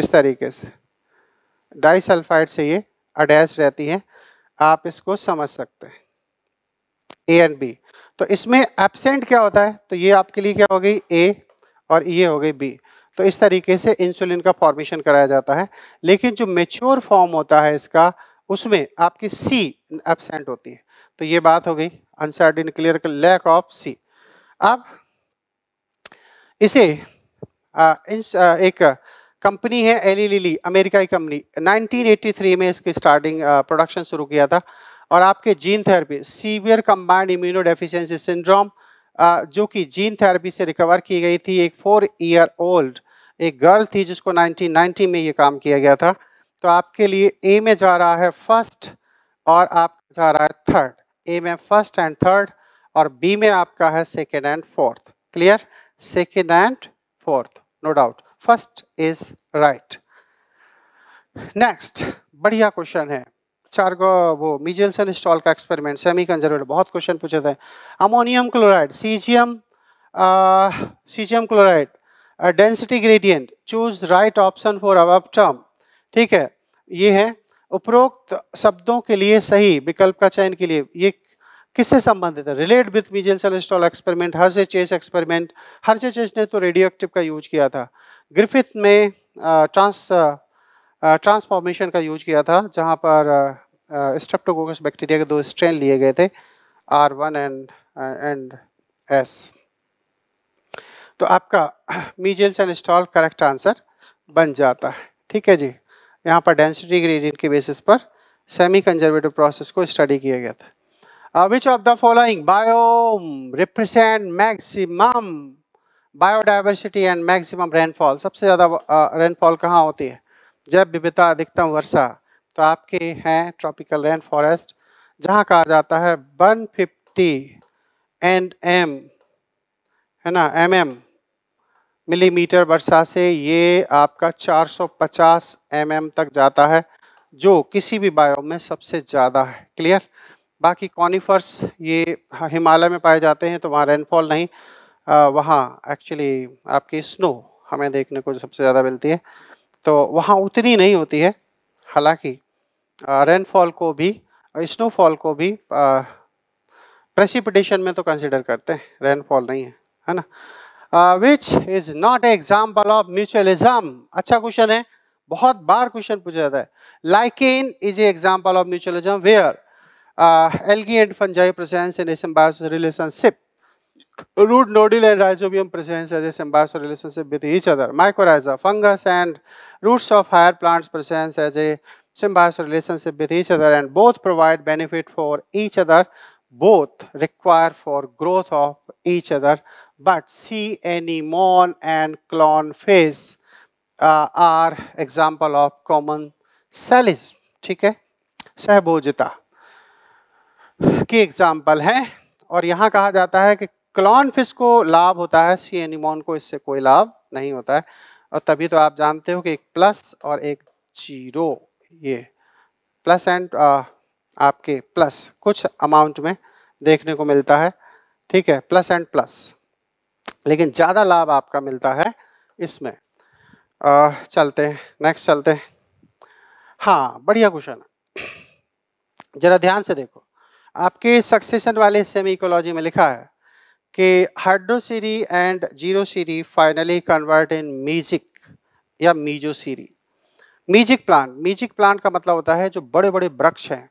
इस तरीके से डाइसल्फाइड से ये अडैस रहती है आप इसको समझ सकते हैं ए एंड बी तो इसमें एबसेंट क्या होता है तो ये आपके लिए क्या हो गई ए और ये हो गई बी तो इस तरीके से इंसुलिन का फॉर्मेशन कराया जाता है लेकिन जो मेच्योर फॉर्म होता है इसका उसमें आपकी सी एबसेंट होती है तो ये बात हो गई uncertain clear lack of C अब इसे आ, इस, आ, एक कंपनी है एली लिली अमेरिका की कंपनी 1983 में इसकी स्टार्टिंग प्रोडक्शन शुरू किया था और आपके gene therapy severe combined immuno syndrome जो कि जीन थेरेपी से रिकवर की गई थी एक फोर ईयर ओल्ड एक गर्ल थी जिसको 1990 में ये काम किया गया था तो आपके लिए ए में जा रहा है फर्स्ट और आप जा रहा है थर्ड ए में फर्स्ट एंड थर्ड और बी में आपका है second and fourth clear second and fourth no doubt first is right next बढ़िया क्वेश्चन है चार गो वो मिजेलसन स्टॉल का एक्सपेरिमेंट सेमी कंजर्वेटर बहुत क्वेश्चन पूछे थे ammonium chloride caesium caesium chloride density gradient choose right option for अब टर्म ठीक है ये है उपरोक्त शब्दों के लिए सही विकल्प का चयन के लिए ये किससे संबंधित है relate with Meselson Stahl experiment Hershey Chase experiment Hershey chess ने तो रेडियो एक्टिव का यूज किया था ग्रिफिथ में ट्रांस ट्रांसफॉर्मेशन का यूज किया था जहाँ पर स्ट्रेप्टोकोकस बैक्टीरिया के दो स्ट्रेन लिए गए थे R one and and S तो आपका Meselson and Stahl correct answer बन जाता है ठीक है जी यहाँ पर डेंसिटी ग्रेडियंट के बेसिस पर सेमी कंजर्वेटिव प्रोसेस को स्टडी किया गया था which of the following biome represent maximum biodiversity and maximum rainfall सबसे ज़्यादा रेनफॉल uh, कहाँ होती है जैव विविधता अधिकतम वर्षा तो आपके हैं ट्रॉपिकल रेन फॉरेस्ट जहाँ कहा जाता है 150 एंड एम है ना एम एम मिलीमीटर वर्षा से ये आपका 450 mm तक जाता है जो किसी भी बायो में सबसे ज़्यादा है क्लियर बाकी कॉनीफर्स ये हिमालय में पाए जाते हैं तो वहाँ रेनफॉल नहीं वहाँ एक्चुअली आपकी स्नो हमें देखने को सबसे ज़्यादा मिलती है तो वहाँ उतनी नहीं होती है हालांकि रेनफॉल को भी स्नोफॉल को भी प्रेसिपिटेशन में तो कंसिडर करते हैं रेनफॉल नहीं है है ना which is not a example of mutualism अच्छा क्वेश्चन है बहुत बार क्वेश्चन पूछा जाता है lichen is a example of mutualism where algae and fungi presence in symbiosis relationship root nodal and rhizobium presents as a symbiotic relationship with each other. Mycorrhiza, fungus and roots of higher plants presents as a symbiotic relationship with each other and both provide benefit for each other both require for growth of each other but CNEMON and clone phase uh, are example of common cells ठीक है सहभोजिता की example है और यहाँ कहा जाता है कि क्लॉन फिश को लाभ होता है सी एनिमोन को इससे कोई लाभ नहीं होता है और तभी तो आप जानते हो कि एक प्लस और एक जीरो ये प्लस एंड आपके प्लस कुछ अमाउंट में देखने को मिलता है ठीक है प्लस एंड प्लस लेकिन ज़्यादा लाभ आपका मिलता है इसमें आ, चलते हैं नेक्स्ट चलते हैं हाँ बढ़िया क्वेश्चन है ज़रा ध्यान से देखो आपके सक्सेशन वाले सेमी इकोलॉजी में लिखा है कि hydrosere and xerosere finally convert in mesic या mesosere mesic plant mesic plant का मतलब होता है जो बड़े बड़े वृक्ष हैं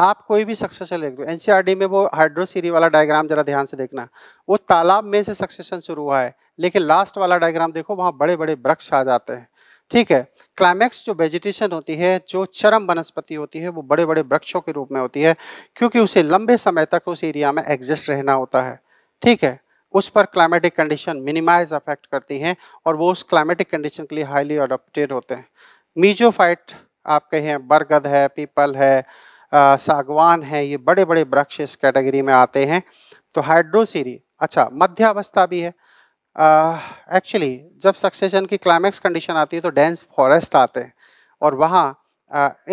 आप कोई भी सक्सेशन ले लो एनसीईआरटी e में वो हाइड्रोसीरी वाला डायग्राम जरा ध्यान से देखना वो तालाब में से सक्सेशन शुरू हुआ है लेकिन लास्ट वाला डायग्राम देखो वहाँ बड़े बड़े वृक्ष आ जाते हैं ठीक है क्लाइमैक्स जो वेजिटेशन होती है जो चरम वनस्पति होती है वो बड़े बड़े वृक्षों के रूप में होती है क्योंकि उसे लंबे समय तक उस एरिया में एग्जिस्ट रहना होता है ठीक है उस पर क्लाइमेटिक कंडीशन मिनिमाइज अफेक्ट करती हैं और वो उस क्लाइमेटिक कंडीशन के लिए हाईली अडोप्टेड होते हैं मीजोफाइट आप कहें बरगद है पीपल है सागवान हैं ये बड़े बड़े वृक्ष इस कैटेगरी में आते हैं तो हाइड्रोसीरी अच्छा मध्यावस्था भी है एक्चुअली जब सक्सेशन की क्लाइमैक्स कंडीशन आती है तो डेंस फॉरेस्ट आते हैं और वहाँ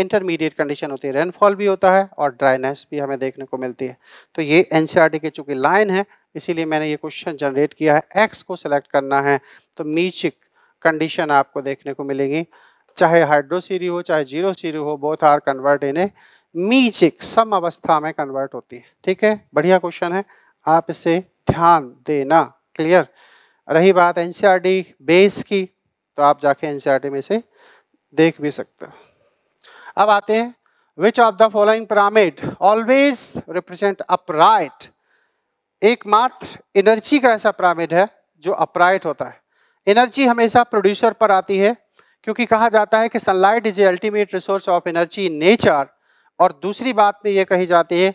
इंटरमीडिएट कंडीशन होती है रेनफॉल भी होता है और ड्राइनेस भी हमें देखने को मिलती है तो ये एन e के चूँकि लाइन है इसीलिए मैंने ये क्वेश्चन जनरेट किया है एक्स को सिलेक्ट करना है तो मीचिक कंडीशन आपको देखने को मिलेगी चाहे हाइड्रोसीरी हो चाहे जीरो सीरी हो both are convert in a mesic सम अवस्था में कन्वर्ट होती है ठीक है बढ़िया क्वेश्चन है आप इसे ध्यान देना क्लियर रही बात एन बेस e की तो आप जाके एन e में से देख भी सकते हो अब आते हैं which of the following pyramid always represent upright एकमात्र एनर्जी का ऐसा पिरामिड है जो अपराइट होता है एनर्जी हमेशा प्रोड्यूसर पर आती है क्योंकि कहा जाता है कि sunlight is a ultimate resource of energy nature और दूसरी बात में ये कही जाती है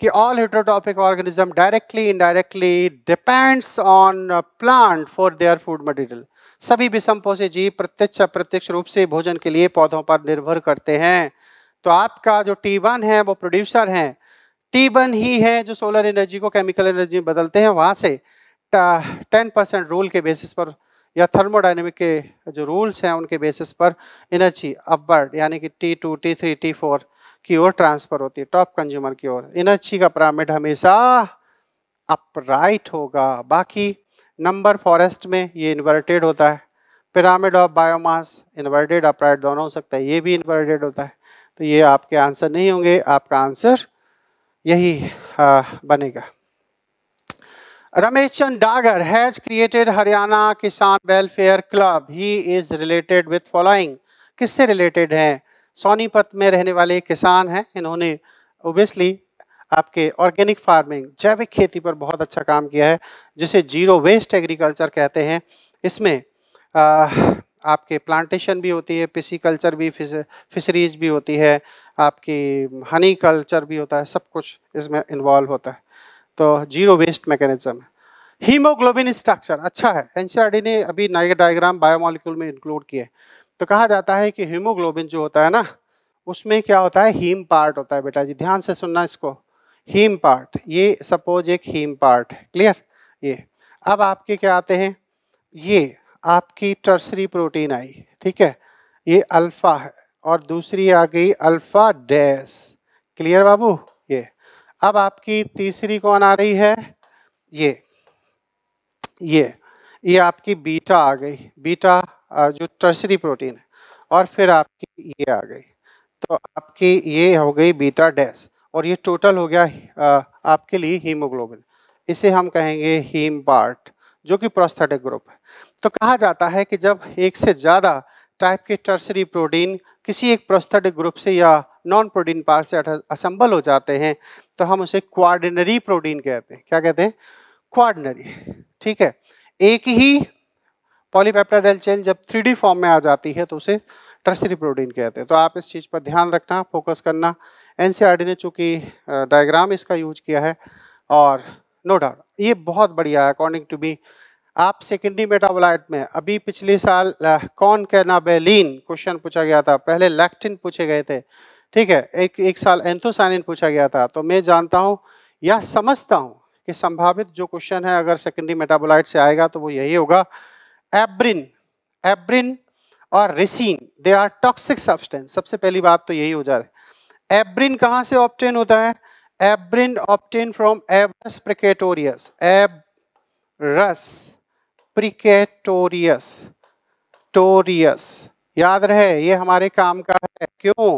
कि all heterotrophic organism directly indirectly depends on plant for their food material सभी विषमपोषी जीव प्रत्यक्ष अप्रत्यक्ष रूप से भोजन के लिए पौधों पर निर्भर करते हैं तो आपका जो टी वन है वो प्रोड्यूसर हैं टी वन ही है जो सोलर एनर्जी को केमिकल एनर्जी में बदलते हैं वहाँ से टेन परसेंट रूल के बेसिस पर या थर्मोडाइनमिक के जो रूल्स हैं उनके बेसिस पर एनर्जी अपवर्ड यानी कि T two T three T four की ओर ट्रांसफर होती है टॉप कंज्यूमर की ओर एनर्जी का पिरामिड हमेशा अपराइट होगा बाकी नंबर फॉरेस्ट में ये इन्वर्टेड होता है pyramid of biomass inverted upright दोनों हो सकता है ये भी इन्वर्टेड होता है तो ये आपके आंसर नहीं होंगे आपका आंसर यही आ, बनेगा Ramesh Chand Dagar has created Haryana Kisan welfare club he is related with following किससे रिलेटेड हैं सोनीपत में रहने वाले किसान हैं इन्होंने ओबियसली आपके ऑर्गेनिक फार्मिंग जैविक खेती पर बहुत अच्छा काम किया है जिसे जीरो वेस्ट एग्रीकल्चर कहते हैं इसमें आ, आपके प्लांटेशन भी होती है पिसी कल्चर भी फिस, फिशरीज भी होती है आपकी हनी कल्चर भी होता है सब कुछ इसमें इन्वॉल्व होता है तो zero waste mechanism haemoglobin structure अच्छा है एनसीआरडी ने अभी नए डायग्राम बायोमोलिक्यूल में इंक्लूड किए तो कहा जाता है कि हीमोग्लोबिन जो होता है ना उसमें क्या होता है हीम पार्ट होता है बेटा जी ध्यान से सुनना इसको हीम पार्ट ये सपोज एक हीम पार्ट क्लियर ये अब आपके क्या आते हैं ये आपकी टर्सरी प्रोटीन आई ठीक है ये अल्फ़ा है और दूसरी आ गई अल्फ़ा डैश क्लियर बाबू ये अब आपकी तीसरी कौन आ रही है ये ये ये आपकी बीटा आ गई बीटा जो टर्सरी प्रोटीन है और फिर आपकी ये आ गई तो आपकी ये हो गई बीटा डैस और ये टोटल हो गया आपके लिए हीमोग्लोबिन इसे हम कहेंगे हीम पार्ट जो कि प्रोस्थेटिक ग्रुप है तो कहा जाता है कि जब एक से ज़्यादा टाइप के टर्सरी प्रोटीन किसी एक प्रोस्थेटिक ग्रुप से या नॉन प्रोटीन पार्ट से असम्बल हो जाते हैं तो हम उसे क्वारनरी प्रोटीन कहते हैं क्या कहते हैं क्वारनरी ठीक है एक ही पॉलीपेप्टाइडल चेन जब थ्री फॉर्म में आ जाती है तो उसे टर्सरी प्रोटीन कहते हैं तो आप इस चीज़ पर ध्यान रखना फोकस करना एन ने चूँकि डायग्राम इसका यूज किया है और नो no डाउट ये बहुत बढ़िया है अकॉर्डिंग टू बी आप सेकेंडरी मेटाबोलाइट में अभी पिछले साल कौन कहना बेलिन क्वेश्चन पूछा गया था पहले लैक्टिन पूछे गए थे ठीक है एक एक साल एंथोसाइनिन पूछा गया था तो मैं जानता हूँ या समझता हूँ कि संभावित जो क्वेश्चन है अगर सेकेंडरी मेटाबोलाइट से आएगा तो वो यही होगा एब्रिन एब्रिन और ricin they are toxic substance सबसे पहली बात तो यही हो जा रहा है एब्रिन कहाँ से ऑप्टेन होता है abrin obtain from Abrus precatorius Abrus प्रिकेटोरियस टोरियस याद रहे ये हमारे काम का है क्यों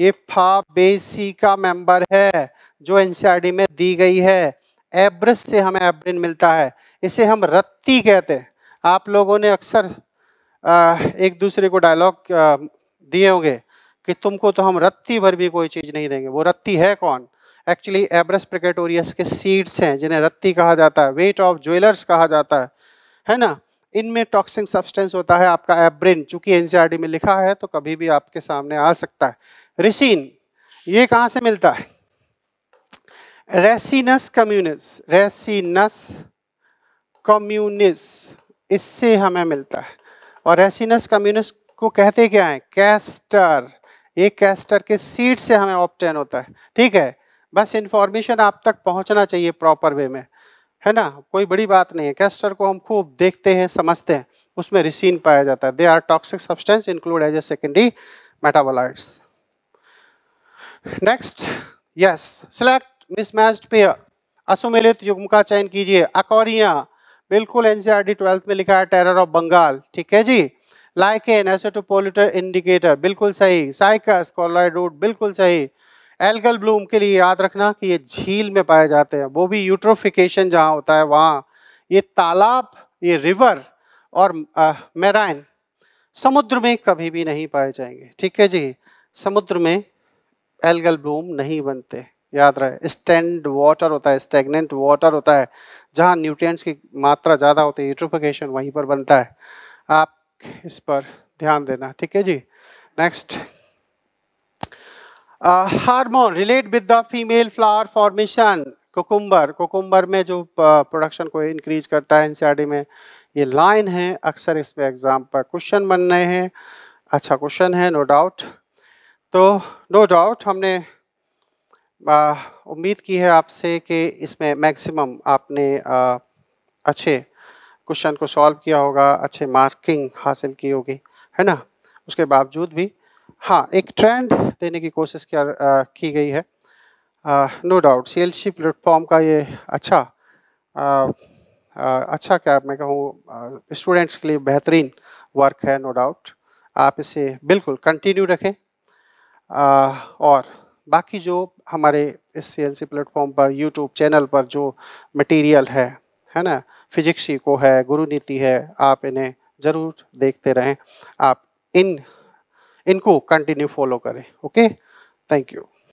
ये फा बेसी का मेंबर है जो एनसीआरडी में दी गई है एब्रस से हमें एब्रिन मिलता है इसे हम रत्ती कहते हैं आप लोगों ने अक्सर एक दूसरे को डायलॉग दिए होंगे कि तुमको तो हम रत्ती भर भी कोई चीज़ नहीं देंगे वो रत्ती है कौन एक्चुअली एब्रस प्रकेटोरियस के सीड्स हैं जिन्हें रत्ती कहा जाता है वेट ऑफ ज्वेलर्स कहा जाता है है ना इनमें टॉक्सिंग सब्सटेंस होता है आपका एब्रिन चूंकि एन e में लिखा है तो कभी भी आपके सामने आ सकता है रिसिन ये कहाँ से मिलता है रेसिनस कम्यूनिस रेसिनस कम्यूनिस इससे हमें मिलता है और एसिनस कम्युनिस को कहते क्या है कैस्टर ये कैस्टर के सीड से हमें ऑप्टेन होता है ठीक है बस इन्फॉर्मेशन आप तक पहुंचना चाहिए प्रॉपर वे में है ना कोई बड़ी बात नहीं है कैस्टर को हम खूब देखते हैं समझते हैं उसमें रिसीन पाया जाता है they are toxic substance include as a secondary metabolites next yes select mismatched pair असुमिलित युग्म का चयन कीजिए अकोरिया बिल्कुल एनसीआरटी ट्वेल्थ में लिखा है टेरर ऑफ बंगाल ठीक है जी लाइकेन एसेटोपोल्यूटर इंडिकेटर बिल्कुल सही साइकस कॉलोइड रूट बिल्कुल सही एल्गल ब्लूम के लिए याद रखना कि ये झील में पाए जाते हैं वो भी यूट्रोफिकेशन जहाँ होता है वहाँ ये तालाब ये रिवर और मैराइन समुद्र में कभी भी नहीं पाए जाएंगे ठीक है जी समुद्र में एल्गल ब्लूम नहीं बनते याद रहे स्टैंड वाटर होता है स्टेगनेंट वाटर होता है जहाँ न्यूट्रिएंट्स की मात्रा ज़्यादा होती है यूट्रोफिकेशन वहीं पर बनता है आप इस पर ध्यान देना ठीक है जी next hormone relate with the female flower formation cucumber cucumber में जो प्रोडक्शन uh, को इंक्रीज करता है एनसीआरडी में ये लाइन है अक्सर इस पर एग्जाम पर क्वेश्चन बन रहे हैं अच्छा क्वेश्चन है नो no डाउट तो नो no डाउट हमने उम्मीद की है आपसे कि इसमें मैक्सिमम आपने आ, अच्छे क्वेश्चन को सॉल्व किया होगा अच्छे मार्किंग हासिल की होगी है ना उसके बावजूद भी हाँ एक ट्रेंड देने की कोशिश किया की गई है no doubt C L C platform का ये अच्छा आ, आ, अच्छा क्या मैं कहूँ स्टूडेंट्स के लिए बेहतरीन वर्क है नो no डाउट आप इसे बिल्कुल कंटिन्यू रखें और बाकी जो हमारे इस सी सी प्लेटफॉर्म पर यूट्यूब चैनल पर जो मटेरियल है है ना फिजिक्स को है गुरु नीति है आप इन्हें ज़रूर देखते रहें आप इन इनको कंटिन्यू फॉलो करें ओके थैंक यू